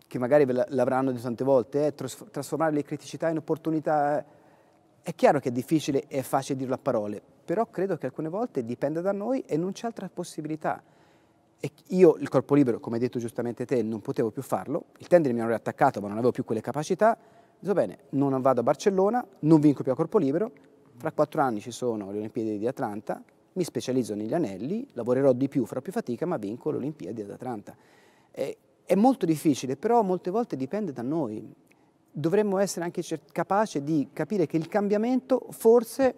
che magari l'avranno detto tante volte, eh, trasformare le criticità in opportunità eh, è chiaro che è difficile e è facile dirlo a parole, però credo che alcune volte dipenda da noi e non c'è altra possibilità. E io il corpo libero, come hai detto giustamente te, non potevo più farlo, il tendine mi hanno riattaccato ma non avevo più quelle capacità, dico bene, non vado a Barcellona, non vinco più a corpo libero, fra quattro anni ci sono le Olimpiadi di Atlanta, mi specializzo negli anelli, lavorerò di più, farò più fatica, ma vinco le Olimpiadi ad Atlanta. E, è molto difficile, però molte volte dipende da noi dovremmo essere anche capaci di capire che il cambiamento forse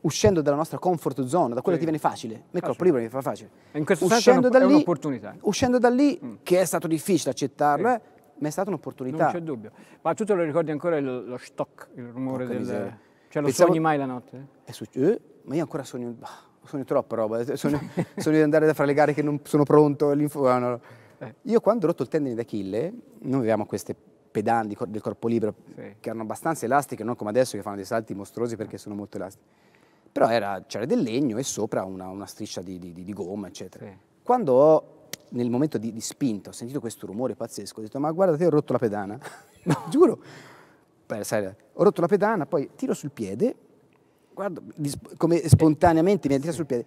uscendo dalla nostra comfort zone, da quello sì. che viene facile, ma il corpo libero mi fa facile. in questo uscendo senso è, un'opportunità. uscendo da lì, mm. che è stato difficile accettarlo, sì. Eh, ma è stata un'opportunità. Non c'è dubbio. Ma tu te lo ricordi ancora il, lo stock, il rumore Porca del... Miseria. Cioè lo Pensavo... sogni mai la notte? È successo. Eh, ma io ancora sogno... Bah, sogno troppa roba, eh, sogno, sogno di andare da fare le gare che non sono pronto, l'info... Ah, no. eh. Io quando ho rotto il tendine d'Achille, noi avevamo queste pedani del corpo libero, sì. che erano abbastanza elastiche, non come adesso che fanno dei salti mostruosi perché sono molto elastiche. Però c'era del legno e sopra una, una striscia di, di, di, gomma, eccetera. Sì. Quando ho, nel momento di, di, spinta, ho sentito questo rumore pazzesco, ho detto, ma guardate, ho rotto la pedana. Giuro. Beh, sai, ho rotto la pedana, poi tiro sul piede, guardo come spontaneamente mi ha tirato sul piede,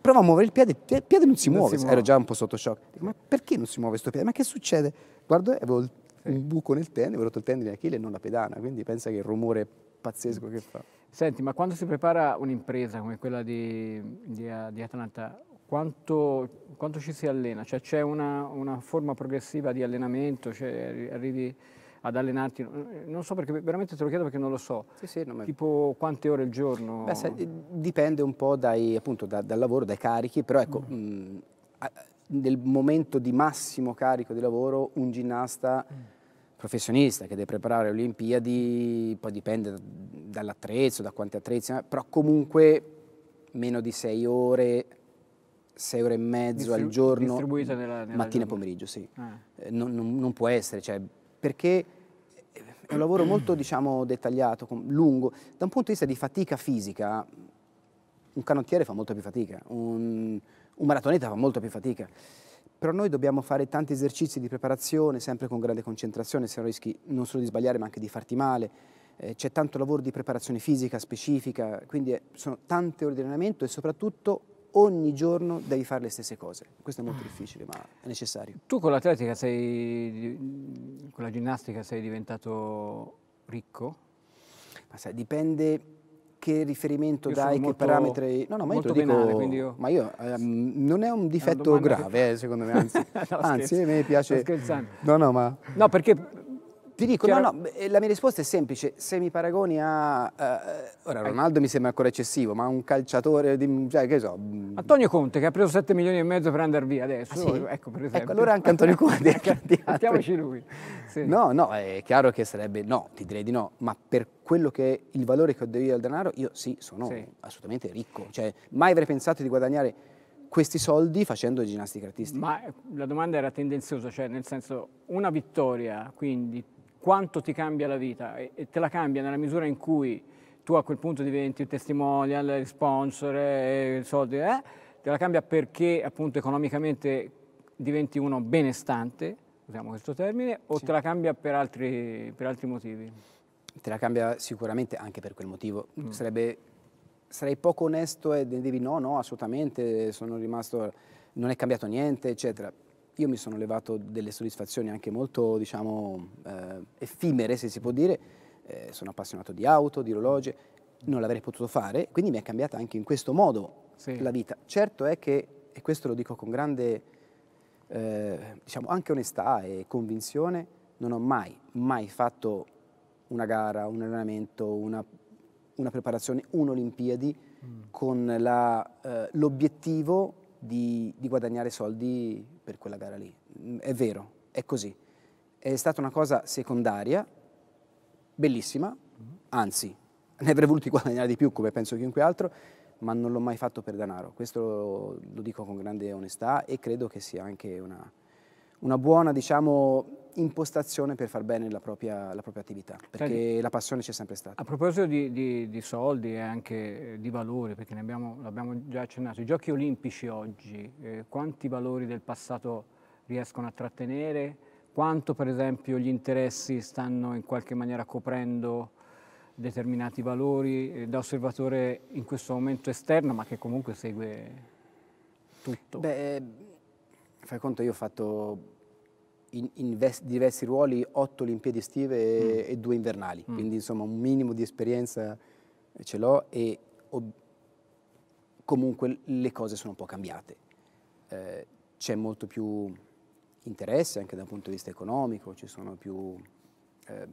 provo a muovere il piede, il piede non si non muove, si muove. ero già un po' sotto shock. Dico, ma perché non si muove questo piede? Ma che succede? Guardo e avevo il un buco nel tendine, ho rotto il tendine Achille e non la pedana, quindi pensa che il rumore pazzesco che fa. Senti, ma quando si prepara un'impresa come quella di, di, di Atlanta, quanto, quanto, ci si allena? Cioè c'è una, una, forma progressiva di allenamento? Cioè, arrivi ad allenarti? Non so perché, veramente te lo chiedo perché non lo so. Sì, sì, non tipo quante ore al giorno? Beh, sai, eh, dipende un po' dai, appunto, da, dal lavoro, dai carichi, però ecco, mm. mh, mm, nel momento di massimo carico di lavoro un ginnasta mm. professionista che deve preparare le Olimpiadi, poi dipende dall'attrezzo, da quanti attrezzi, però comunque meno di sei ore, sei ore e mezzo Distrib al giorno, distribuito nella, nella mattina e pomeriggio, sì. Ah. Eh, non, non, non, può essere, cioè, perché è un lavoro molto diciamo, dettagliato, lungo. Da un punto di vista di fatica fisica, un canottiere fa molto più fatica, un, un maratoneta fa molto più fatica. Però noi dobbiamo fare tanti esercizi di preparazione, sempre con grande concentrazione, se no rischi non solo di sbagliare ma anche di farti male. Eh, c'è tanto lavoro di preparazione fisica specifica, quindi eh, sono tante ore di allenamento e soprattutto ogni giorno devi fare le stesse cose. Questo è molto ah. difficile, ma è necessario. Tu con l'atletica sei, con la ginnastica sei diventato ricco? Ma sai, dipende che riferimento io dai, che parametri... No, no, ma io dico, penale, io... Ma io, eh, non è un difetto è grave, che... eh, secondo me, anzi, no, anzi a me piace... No, no, ma... No, perché ti dico, Chiaro... no, no, la mia risposta è semplice, se mi paragoni a... Eh, eh ora Ronaldo mi sembra ancora eccessivo, ma un calciatore di... Cioè, che so... Mm. Antonio Conte che ha preso 7 milioni e mezzo per andare via adesso, ah, sì? Oh, ecco per ecco, esempio. Ecco, allora anche Antonio Conte. Mettiamoci lui. Sì. No, no, è chiaro che sarebbe no, ti direi di no, ma per quello che è il valore che ho io al denaro, io sì, sono sì. assolutamente ricco. Cioè, mai avrei pensato di guadagnare questi soldi facendo ginnastica artistica. Ma eh, la domanda era tendenziosa, cioè nel senso una vittoria, quindi quanto ti cambia la vita e te la cambia nella misura in cui tu a quel punto diventi il testimonial, il sponsor, eh, il soldi, eh? te la cambia perché appunto economicamente diventi uno benestante, usiamo questo termine, o sì. te la cambia per altri, per altri, motivi? Te la cambia sicuramente anche per quel motivo. Mm. Sarebbe, sarei poco onesto e devi no, no, assolutamente, sono rimasto, non è cambiato niente, eccetera io mi sono levato delle soddisfazioni anche molto, diciamo, eh, effimere, se si può dire. Eh, sono appassionato di auto, di orologi, non l'avrei potuto fare, quindi mi è cambiata anche in questo modo sì. la vita. Certo è che, e questo lo dico con grande, eh, diciamo, anche onestà e convinzione, non ho mai, mai fatto una gara, un allenamento, una, una preparazione, un'Olimpiadi mm. con eh, l'obiettivo di, di guadagnare soldi per quella gara lì. Mm, è vero, è così. È stata una cosa secondaria, bellissima, mm-hmm. anzi, ne avrei voluto guadagnare di più come penso chiunque altro, ma non l'ho mai fatto per denaro. Questo lo dico con grande onestà e credo che sia anche una, una buona diciamo, impostazione per far bene la propria, la propria attività, perché Senti, la passione c'è sempre stata. A proposito di, di, di, soldi e anche di valori, perché ne abbiamo, l'abbiamo già accennato, i giochi olimpici oggi, eh, quanti valori del passato riescono a trattenere? Quanto per esempio gli interessi stanno in qualche maniera coprendo determinati valori eh, da osservatore in questo momento esterno, ma che comunque segue tutto? Beh, fai conto, io ho fatto in, in vest, diversi ruoli, otto Olimpiadi estive e, mm. e due invernali, mm. quindi insomma un minimo di esperienza ce l'ho e ho, comunque le cose sono un po' cambiate. Eh, c'è molto più interesse anche da un punto di vista economico, ci sono più eh,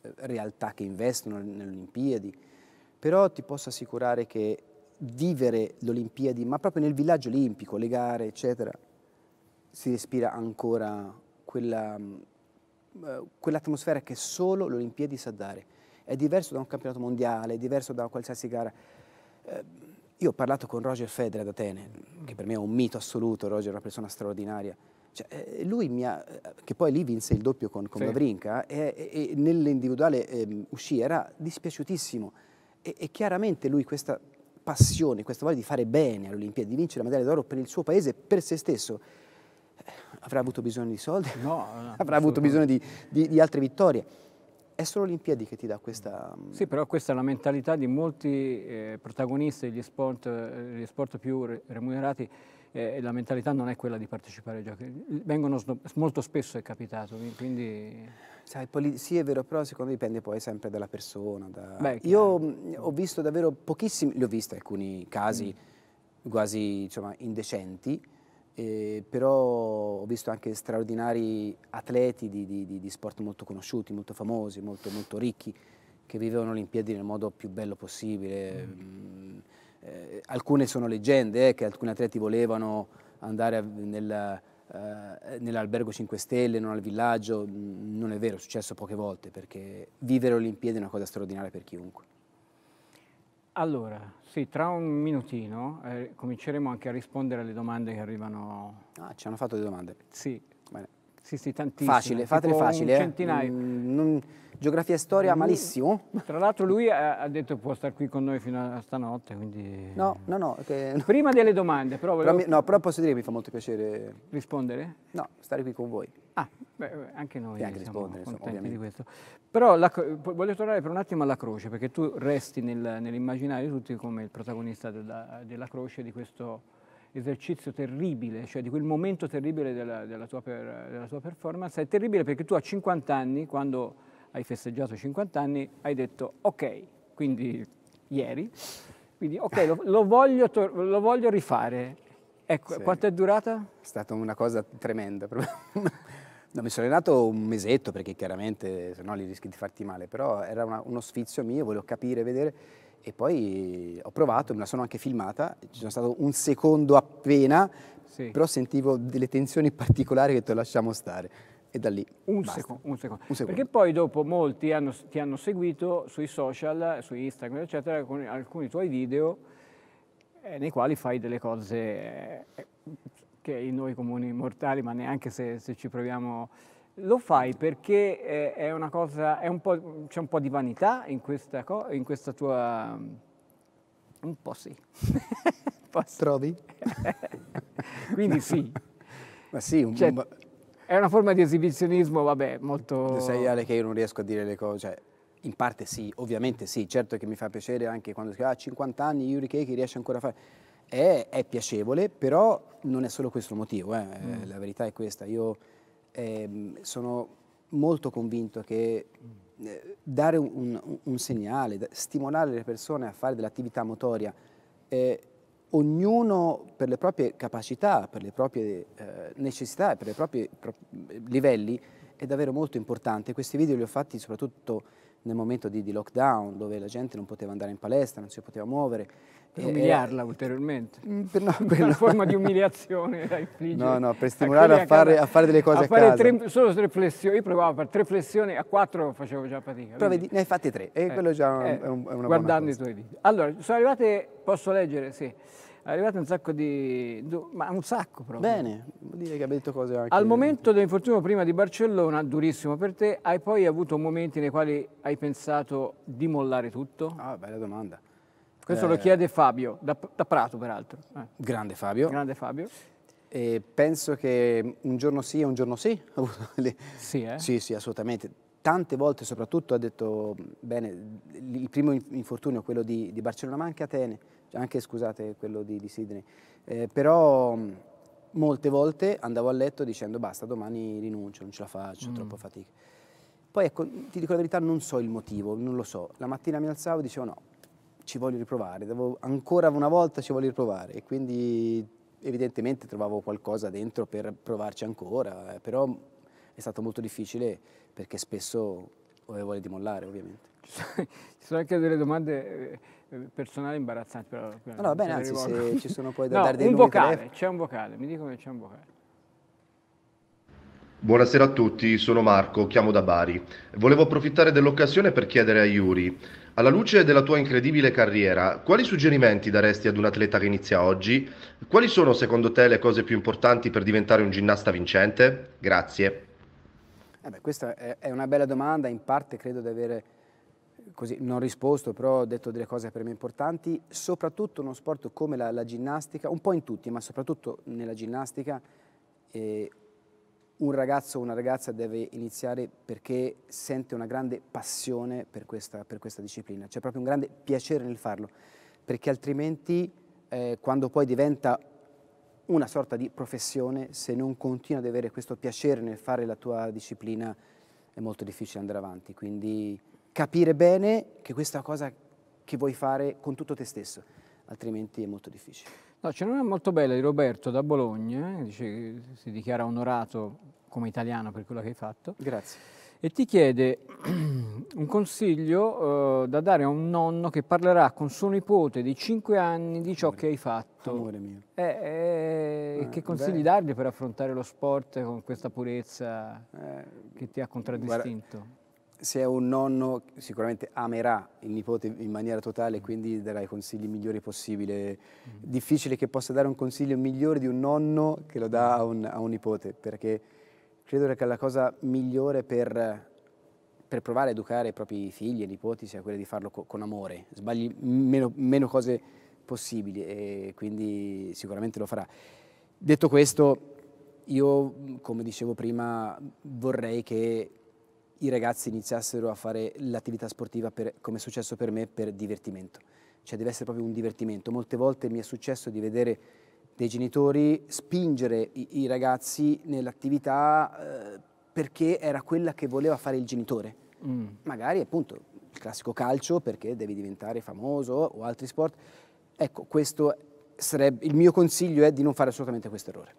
realtà che investono nelle Olimpiadi, però ti posso assicurare che vivere le Olimpiadi, ma proprio nel villaggio olimpico, le gare, eccetera, si respira ancora quella, mm, eh, quell'atmosfera che solo l'Olimpiadi sa dare. È diverso da un campionato mondiale, è diverso da qualsiasi gara. Eh, io ho parlato con Roger Federer ad Atene, che per me è un mito assoluto, Roger è una persona straordinaria. Cioè, eh, lui mi ha, che poi lì vinse il doppio con, con sì. Mavrinka, e, e nell'individuale eh, uscì, era dispiaciutissimo. E, e, chiaramente lui questa passione, questa voglia di fare bene all'Olimpiadi, di vincere la medaglia d'oro per il suo paese, per se stesso, avrà avuto bisogno di soldi, no, avrà avuto bisogno di, di, di, altre vittorie. È solo l'Olimpiadi che ti dà questa... Mm, sì, però questa è la mentalità di molti eh, protagonisti degli sport, eh, sport, più remunerati. Eh, la mentalità non è quella di partecipare ai giochi. Vengono molto spesso è capitato, quindi... Sai, sì, è vero, però secondo me dipende poi sempre dalla persona. Da... Beh, Io mh, mm, ho visto davvero pochissimi, li ho visti alcuni casi mm. quasi insomma, indecenti, eh, però ho visto anche straordinari atleti di, di, di sport molto conosciuti, molto famosi, molto, molto ricchi, che vivevano Olimpiadi nel modo più bello possibile. Mm. Eh, alcune sono leggende, eh, che alcuni atleti volevano andare nel, eh, nell'albergo 5 Stelle, non al villaggio, mm, non è vero, è successo poche volte, perché vivere Olimpiadi è una cosa straordinaria per chiunque. Allora, sì, tra un minutino eh, cominceremo anche a rispondere alle domande che arrivano. Ah, ci hanno fatto delle domande. Sì. Bene. Sì, sì, tantissime. Facile, fatele facile. Un eh. centinaio. Eh? Non, geografia e storia lui, malissimo. Tra l'altro lui ha, ha detto può stare qui con noi fino a stanotte, quindi... No, no, no. Che... Prima delle domande, però... Volevo... Però mi, no, però posso dire che mi fa molto piacere... Rispondere? No, stare qui con voi. Ah, beh, anche noi anche siamo contenti di questo. Però la, voglio tornare per un attimo alla croce, perché tu resti nel, nell'immaginario tutti come il protagonista della, della, croce, di questo esercizio terribile, cioè di quel momento terribile della, della, tua per, della tua performance. È terribile perché tu a 50 anni, quando hai festeggiato 50 anni, hai detto ok, quindi ieri, quindi ok, lo, lo, voglio, lo voglio rifare, Ecco, sì. quanto è durata? È stata una cosa tremenda, No, mi sono allenato un mesetto perché chiaramente se no li rischi di farti male, però era una, uno sfizio mio, volevo capire, vedere e poi ho provato, me la sono anche filmata, ci sono stato un secondo appena, sì. però sentivo delle tensioni particolari che te lasciamo stare e da lì. Un, secondo, un, secondo. un secondo, Perché poi dopo molti hanno, ti hanno seguito sui social, su Instagram, eccetera, con alcuni tuoi video eh, nei quali fai delle cose eh, che noi comuni mortali, ma neanche se, se ci proviamo, lo fai perché è una cosa, c'è un po' di vanità in questa, in questa tua... un po' sì. un po sì. Trovi? Quindi sì. Ma sì, un cioè, bomba... È una forma di esibizionismo, vabbè, molto... Sai Ale che io non riesco a dire le cose, cioè, in parte sì, ovviamente sì, certo che mi fa piacere anche quando si ah, 50 anni, Yuri Cake riesce ancora a fare è, è piacevole, però non è solo questo il motivo, eh. mm. la verità è questa. Io ehm, sono molto convinto che eh, dare un, un, un, segnale, stimolare le persone a fare dell'attività motoria, eh, ognuno per le proprie capacità, per le proprie eh, necessità e per i propri pro eh, livelli, è davvero molto importante. Questi video li ho fatti soprattutto nel momento di, di, lockdown, dove la gente non poteva andare in palestra, non si poteva muovere. Per e, umiliarla ulteriormente. Mm, per no, per Una no. forma di umiliazione da infliggere. No, no, per stimolare a, fare, a fare delle cose a, a fare tre, solo tre flessioni, io provavo a fare tre flessioni, a quattro facevo già fatica. Però vedi, ne hai fatte tre, e eh, quello già eh, è, un, è una Guardando i tuoi video. Allora, sono arrivate, posso leggere? Sì. È arrivato un sacco di... ma un sacco proprio. Bene, vuol dire che abbia detto cose anche... Al momento dell'infortunio prima di Barcellona, durissimo per te, hai poi avuto momenti nei quali hai pensato di mollare tutto? Ah, bella domanda. Questo eh... lo chiede Fabio, da, da Prato peraltro. Eh. Grande Fabio. Grande Fabio. E penso che un giorno sì e un giorno sì. sì, eh? sì, sì, assolutamente. Tante volte soprattutto ha detto, bene, il primo infortunio, quello di, di Barcellona, ma anche Atene anche scusate quello di, di Sydney, eh, però mm, molte volte andavo a letto dicendo basta, domani rinuncio, non ce la faccio, mm. troppa fatica. Poi ecco, ti dico la verità, non so il motivo, non lo so. La mattina mi alzavo e dicevo no, ci voglio riprovare, devo, ancora una volta ci voglio riprovare e quindi evidentemente trovavo qualcosa dentro per provarci ancora, eh, però è stato molto difficile perché spesso avevo voglia di mollare ovviamente. Ci sono anche delle domande eh, eh, personale imbarazzante. Però, no, no, bene, anzi, se ci sono poi da no, dare dei un vocale, c'è un vocale, mi dicono che c'è un vocale. Buonasera a tutti, sono Marco, chiamo da Bari. Volevo approfittare dell'occasione per chiedere a Yuri, alla luce della tua incredibile carriera, quali suggerimenti daresti ad un atleta che inizia oggi? Quali sono secondo te le cose più importanti per diventare un ginnasta vincente? Grazie. Eh beh, questa è una bella domanda, in parte credo di avere così, non risposto, però ho detto delle cose per me importanti, soprattutto in uno sport come la, la ginnastica, un po' in tutti, ma soprattutto nella ginnastica, eh, un ragazzo o una ragazza deve iniziare perché sente una grande passione per questa, per questa disciplina, c'è proprio un grande piacere nel farlo, perché altrimenti eh, quando poi diventa una sorta di professione, se non continui ad avere questo piacere nel fare la tua disciplina, è molto difficile andare avanti. Quindi capire bene che questa cosa che vuoi fare con tutto te stesso, altrimenti è molto difficile. No, c'è una molto bella di Roberto da Bologna, eh, dice, si dichiara onorato come italiano per quello che hai fatto. Grazie. E ti chiede un consiglio eh, da dare a un nonno che parlerà con suo nipote di 5 anni di ciò Amore. che hai fatto. Amore mio. Eh, eh, ah, che consigli beh. dargli per affrontare lo sport con questa purezza eh, che ti ha contraddistinto? Guarda, se è un nonno sicuramente amerà il nipote in maniera totale, quindi darà i consigli migliori possibile. Mm-hmm. Difficile che possa dare un consiglio migliore di un nonno che lo dà a un, a un nipote, perché credo che la cosa migliore per, per, provare a educare i propri figli e nipoti sia quella di farlo co con amore, sbagli meno, meno cose possibili e quindi sicuramente lo farà. Detto questo, io come dicevo prima vorrei che i ragazzi iniziassero a fare l'attività sportiva per, come è successo per me per divertimento. Cioè deve essere proprio un divertimento. Molte volte mi è successo di vedere dei genitori spingere i, i ragazzi nell'attività eh, perché era quella che voleva fare il genitore. Mm. Magari appunto il classico calcio perché devi diventare famoso o altri sport. Ecco, questo sarebbe, il mio consiglio è di non fare assolutamente questo errore.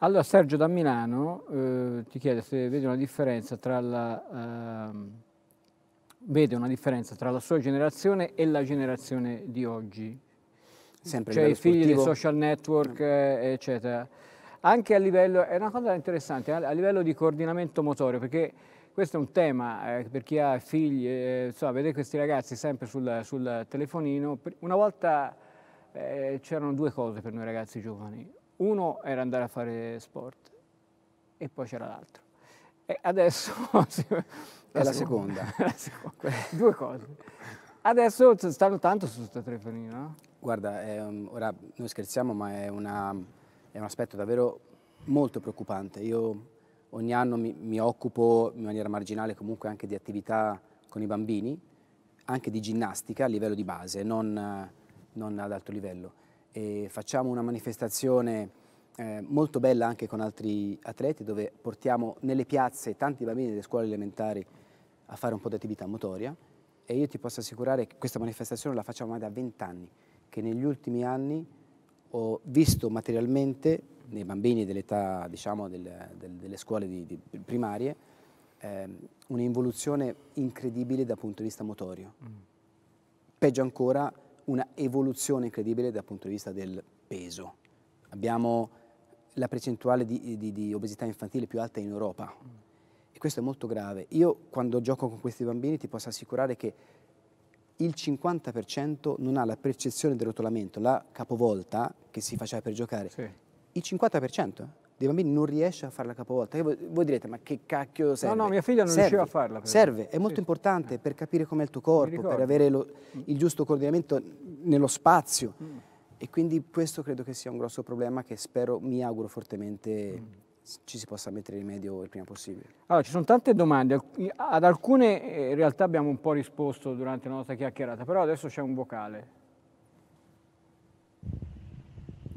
Allora Sergio da Milano eh, ti chiede se vede una differenza tra la, eh, una differenza tra la sua generazione e la generazione di oggi. Sempre cioè i figli sportivo. dei social network, eh, eccetera. Anche a livello, è una cosa interessante, a livello di coordinamento motorio, perché questo è un tema eh, per chi ha figli, eh, insomma, vedere questi ragazzi sempre sul, sul telefonino. Una volta eh, c'erano due cose per noi ragazzi giovani uno era andare a fare sport e poi c'era l'altro. E adesso è la seconda. la seconda. Due cose. Adesso stanno tanto su queste tre no? Guarda, un, ora noi scherziamo, ma è, una, è, un aspetto davvero molto preoccupante. Io ogni anno mi, mi occupo in maniera marginale comunque anche di attività con i bambini, anche di ginnastica a livello di base, non, non ad alto livello e facciamo una manifestazione eh, molto bella anche con altri atleti dove portiamo nelle piazze tanti bambini delle scuole elementari a fare un po' di attività motoria e io ti posso assicurare che questa manifestazione la facciamo ormai da 20 anni, che negli ultimi anni ho visto materialmente nei bambini dell'età, diciamo, del, del, delle scuole di, di primarie ehm, un'involuzione incredibile dal punto di vista motorio. Mm. Peggio ancora una evoluzione incredibile dal punto di vista del peso. Abbiamo la percentuale di, di, di obesità infantile più alta in Europa e questo è molto grave. Io quando gioco con questi bambini ti posso assicurare che il 50% non ha la percezione del rotolamento, la capovolta che si faceva per giocare. Sì. Il 50%? dei bambini non riesce a fare la capovolta. Voi, voi direte, ma che cacchio serve? No, no, mia figlia non serve, riusciva a farla. Serve, è molto sì. importante eh. per capire com'è il tuo corpo, per avere lo, mm. il giusto coordinamento nello spazio. Mm. E quindi questo credo che sia un grosso problema che spero, mi auguro fortemente, mm. ci si possa mettere rimedio il prima possibile. Allora, ci sono tante domande. Ad alcune eh, in realtà abbiamo un po' risposto durante la nostra chiacchierata, però adesso c'è un vocale.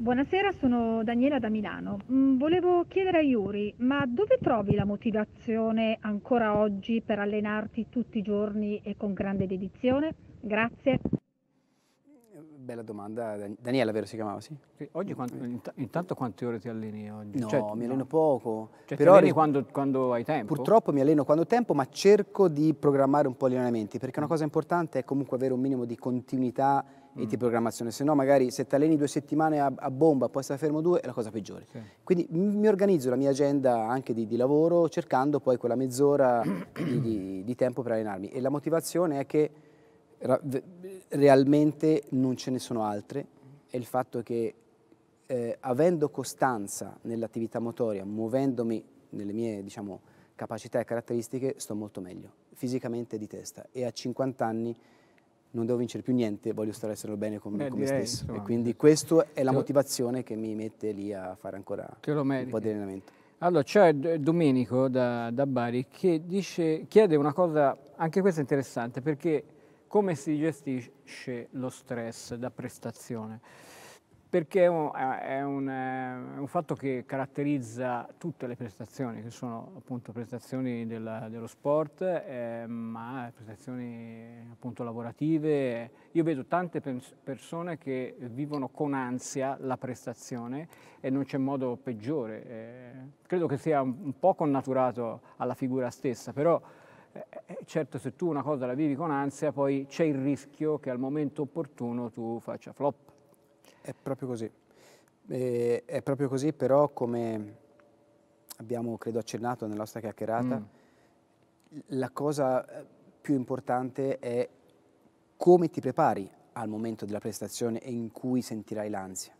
Buonasera, sono Daniela da Milano. Mm, volevo chiedere a Yuri, ma dove trovi la motivazione ancora oggi per allenarti tutti i giorni e con grande dedizione? Grazie. Bella domanda, Daniela vero si chiamava, sì? Oggi quanto, eh. intanto quante ore ti alleni oggi? No, cioè, mi alleno poco. Cioè però ti quando, quando, hai tempo? Purtroppo mi alleno quando ho tempo, ma cerco di programmare un po' gli allenamenti, perché una mm. cosa importante è comunque avere un minimo di continuità mm. e ti programmazione, se no magari se ti alleni due settimane a, a bomba poi stai fermo due è la cosa peggiore. Sì. Quindi mi organizzo la mia agenda anche di, di lavoro cercando poi quella mezz'ora di, di, di tempo per allenarmi e la motivazione è che realmente non ce ne sono altre è il fatto che eh, avendo costanza nell'attività motoria, muovendomi nelle mie diciamo, capacità e caratteristiche, sto molto meglio, fisicamente di testa e a 50 anni non devo vincere più niente, voglio stare solo bene con, Beh, me, eh, con me stesso. Insomma. E quindi eh. questa è la motivazione che mi mette lì a fare ancora un po' di allenamento. Allora, c'è Domenico da, da Bari che dice, chiede una cosa, anche questa interessante, perché come si gestisce lo stress da prestazione? perché è un, è, un, fatto che caratterizza tutte le prestazioni, che sono appunto prestazioni del, dello sport, eh, ma prestazioni appunto lavorative. Io vedo tante persone che vivono con ansia la prestazione e non c'è modo peggiore. Eh, credo che sia un, un po' connaturato alla figura stessa, però eh, eh, certo se tu una cosa la vivi con ansia poi c'è il rischio che al momento opportuno tu faccia flop è proprio così. Eh, è proprio così, però come abbiamo, credo, accennato nella nostra chiacchierata, mm. la cosa eh, più importante è come ti prepari al momento della prestazione e in cui sentirai l'ansia.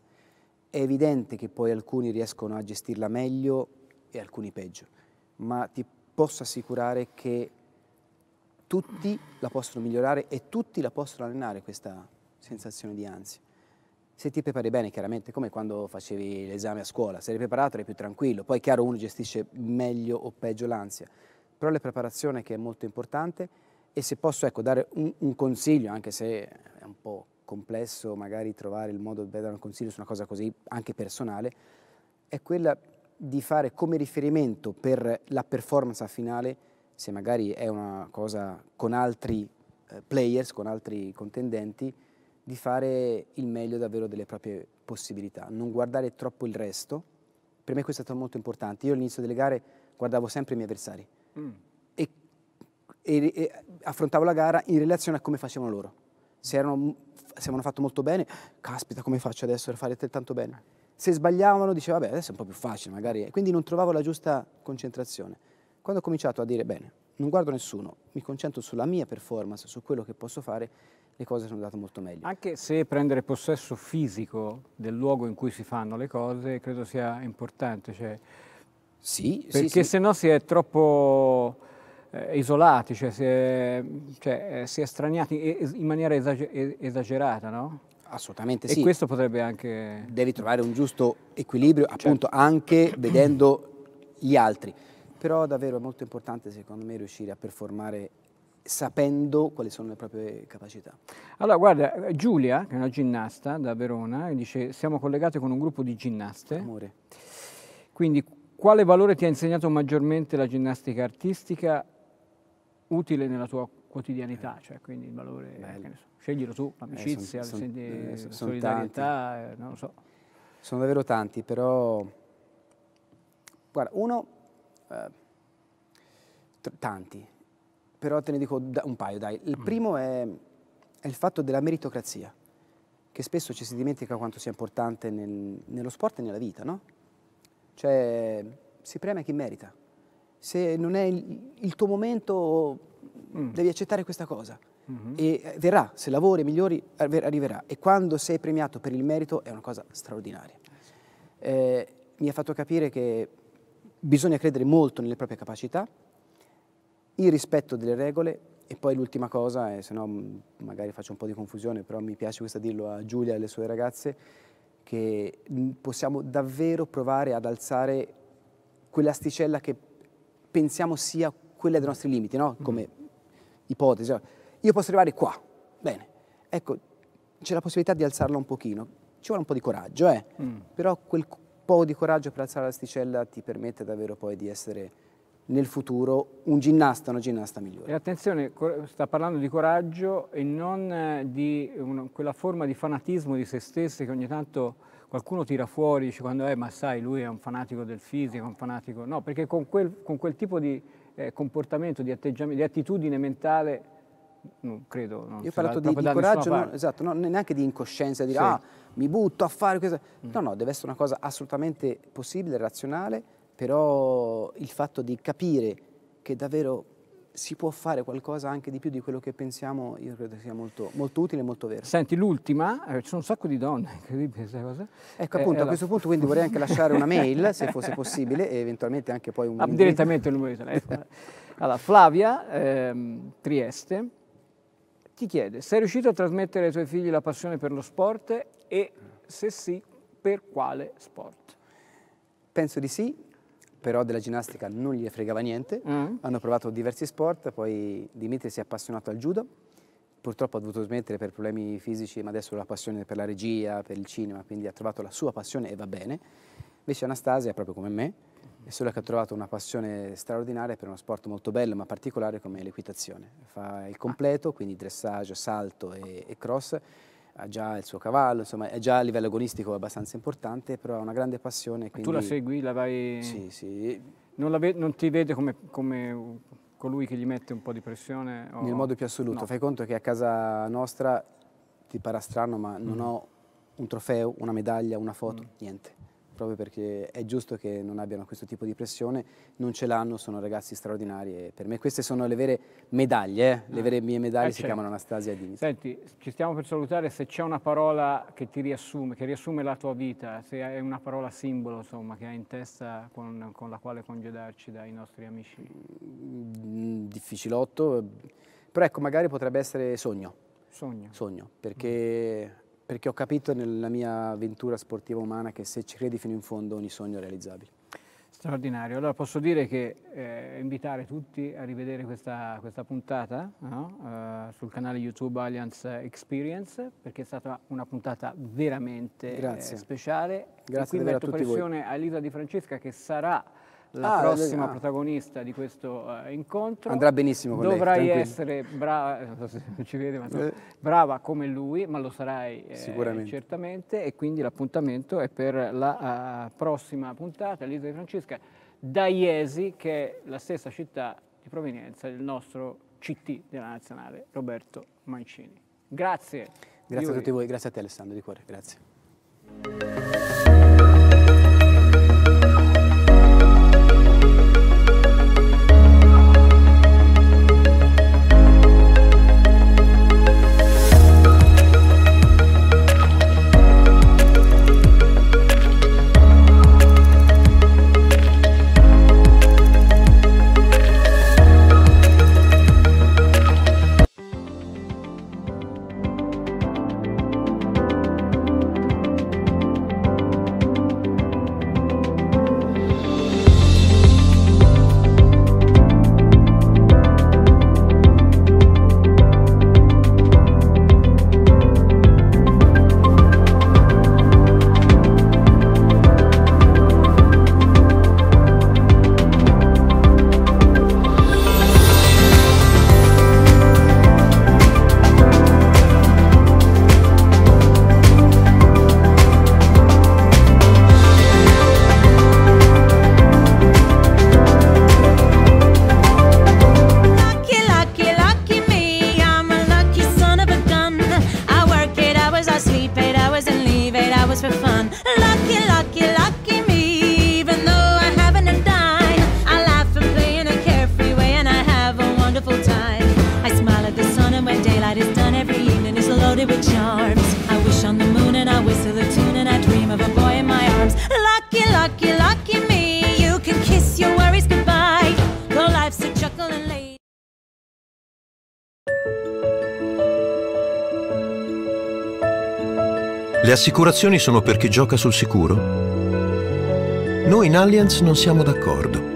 È evidente che poi alcuni riescono a gestirla meglio e alcuni peggio, ma ti posso assicurare che tutti la possono migliorare e tutti la possono allenare questa sensazione di ansia se ti prepari bene, chiaramente, come quando facevi l'esame a scuola, se eri preparato eri più tranquillo, poi chiaro uno gestisce meglio o peggio l'ansia, però la preparazione che è molto importante e se posso ecco, dare un, un consiglio, anche se è un po' complesso magari trovare il modo di dare un consiglio su una cosa così anche personale, è quella di fare come riferimento per la performance finale, se magari è una cosa con altri eh, players, con altri contendenti, di fare il meglio davvero delle proprie possibilità, non guardare troppo il resto. Per me questo è stato molto importante. Io all'inizio delle gare guardavo sempre i miei avversari mm. e, e, e, affrontavo la gara in relazione a come facevano loro. Se, erano, se avevano fatto molto bene, caspita come faccio adesso a fare tanto bene. Se sbagliavano dicevo vabbè adesso è un po' più facile magari, quindi non trovavo la giusta concentrazione. Quando ho cominciato a dire bene, non guardo nessuno, mi concentro sulla mia performance, su quello che posso fare, le cose sono andate molto meglio. Anche se prendere possesso fisico del luogo in cui si fanno le cose credo sia importante. Cioè, sì, perché sì, se no sì. si è troppo eh, isolati, cioè si è, cioè, eh, si è straniati in maniera esagerata, no? Assolutamente sì. E questo potrebbe anche... Devi trovare un giusto equilibrio, certo. appunto, anche vedendo gli altri. Però davvero è molto importante, secondo me, riuscire a performare sapendo quali sono le proprie capacità. Allora, guarda, Giulia, che è una ginnasta da Verona, dice siamo collegate con un gruppo di ginnaste. Amore. Quindi, quale valore ti ha insegnato maggiormente la ginnastica artistica utile nella tua quotidianità? Eh. Cioè, quindi il valore, so, sceglilo tu, eh, l'amicizia, eh, son, son, son, solidarietà, eh, non lo so. Sono davvero tanti, però... Guarda, uno... Eh, tanti, però te ne dico un paio, dai. Il mm. primo è, è il fatto della meritocrazia, che spesso ci si dimentica quanto sia importante nel, nello sport e nella vita, no? Cioè, si premia chi merita. Se non è il, il tuo momento, mm. devi accettare questa cosa. Mm -hmm. E verrà, se lavori, migliori, arriverà. E quando sei premiato per il merito è una cosa straordinaria. Eh, mi ha fatto capire che bisogna credere molto nelle proprie capacità, il rispetto delle regole e poi l'ultima cosa, e se no mm, magari faccio un po' di confusione, però mi piace questa dirlo a Giulia e alle sue ragazze, che mm, possiamo davvero provare ad alzare quell'asticella che pensiamo sia quella dei nostri limiti, no? Mm-hmm. come mm. ipotesi. Io posso arrivare qua, bene, ecco, c'è la possibilità di alzarla un pochino, ci vuole un po' di coraggio, eh? mm. però quel po' di coraggio per alzare l'asticella ti permette davvero poi di essere nel futuro un ginnasta, una ginnasta migliore. E attenzione, sta parlando di coraggio e non eh, di una, quella forma di fanatismo di se stesse che ogni tanto qualcuno tira fuori, dice quando è, eh, ma sai, lui è un fanatico del fisico, un fanatico... No, perché con quel, con quel tipo di eh, comportamento, di atteggiamento, di attitudine mentale, non credo... Non Io ho parlato di, di coraggio, no, esatto, no, neanche di incoscienza, di dire sì. ah, mi butto a fare questo... Mm. No, no, deve essere una cosa assolutamente possibile, razionale, però il fatto di capire che davvero si può fare qualcosa anche di più di quello che pensiamo, io credo sia molto, molto utile e molto vero. Senti, l'ultima, eh, ci sono un sacco di donne, incredibile questa cosa. Ecco, eh, appunto, eh, a questo la... punto quindi vorrei anche lasciare una mail, se fosse possibile, e eventualmente anche poi un... Ah, direttamente il numero di telefono. allora, Flavia, ehm, Trieste, ti chiede, sei riuscito a trasmettere ai tuoi figli la passione per lo sport e se sì, per quale sport? Penso di sì, però della ginnastica non gli fregava niente, mm. hanno provato diversi sport, poi Dimitri si è appassionato al judo, purtroppo ha dovuto smettere per problemi fisici, ma adesso ha la passione per la regia, per il cinema, quindi ha trovato la sua passione e va bene. Invece Anastasia, proprio come me, è solo che ha trovato una passione straordinaria per uno sport molto bello ma particolare come l'equitazione. Fa il completo, quindi dressage, salto e, e cross, ha già il suo cavallo, insomma è già a livello agonistico abbastanza importante, però ha una grande passione. Quindi... Tu la segui, la vai... Sì, sì. Non, ve... non ti vede come, come, colui che gli mette un po' di pressione? O... Nel modo più assoluto, no. fai conto che a casa nostra, ti parrà strano, ma non mm. ho un trofeo, una medaglia, una foto, mm. niente proprio perché è giusto che non abbiano questo tipo di pressione, non ce l'hanno, sono ragazzi straordinari e per me queste sono le vere medaglie, eh? le ah. vere mie medaglie eh, si certo. chiamano Anastasia Dini. Senti, ci stiamo per salutare, se c'è una parola che ti riassume, che riassume la tua vita, se è una parola simbolo insomma, che hai in testa con, con la quale congedarci dai nostri amici. Mm, difficilotto, però ecco magari potrebbe essere sogno. Sogno. Sogno, perché mm perché ho capito nella mia avventura sportiva umana che se ci credi fino in fondo ogni sogno è realizzabile. Straordinario, allora posso dire che eh, invitare tutti a rivedere questa, questa puntata no? uh, sul canale YouTube Alliance Experience perché è stata una puntata veramente eh, speciale. Grazie e qui metto pressione voi. a Elisa Di Francesca che sarà la ah, prossima ah. protagonista di questo uh, incontro. Andrà benissimo con Dovrai lei, essere brava, eh, so vede, so, eh. brava, come lui, ma lo sarai eh, Sicuramente. certamente e quindi l'appuntamento è per la uh, prossima puntata, l'Isola di Francesca, da Iesi, che è la stessa città di provenienza del nostro CT della Nazionale, Roberto Mancini. Grazie. Grazie Yuri. a tutti voi, grazie a te Alessandro di cuore, grazie. lucky, lucky. assicurazioni sono per chi gioca sul sicuro? Noi in Allianz non siamo d'accordo.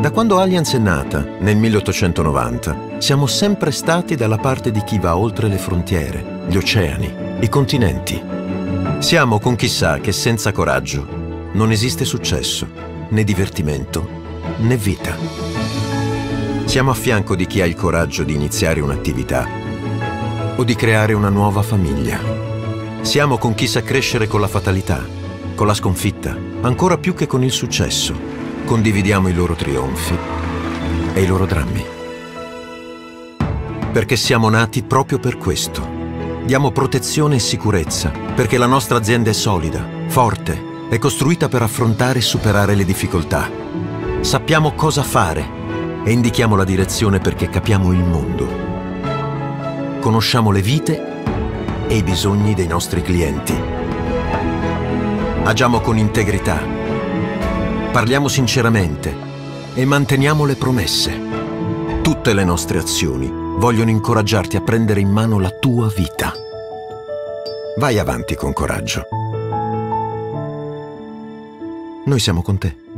Da quando Allianz è nata, nel 1890, siamo sempre stati dalla parte di chi va oltre le frontiere, gli oceani, i continenti. Siamo con chi sa che senza coraggio non esiste successo, né divertimento, né vita. Siamo a fianco di chi ha il coraggio di iniziare un'attività o di creare una nuova famiglia. Siamo con chi sa crescere con la fatalità, con la sconfitta, ancora più che con il successo. Condividiamo i loro trionfi e i loro drammi. Perché siamo nati proprio per questo. Diamo protezione e sicurezza, perché la nostra azienda è solida, forte, è costruita per affrontare e superare le difficoltà. Sappiamo cosa fare e indichiamo la direzione perché capiamo il mondo conosciamo le vite e i bisogni dei nostri clienti. Agiamo con integrità, parliamo sinceramente e manteniamo le promesse. Tutte le nostre azioni vogliono incoraggiarti a prendere in mano la tua vita. Vai avanti con coraggio. Noi siamo con te.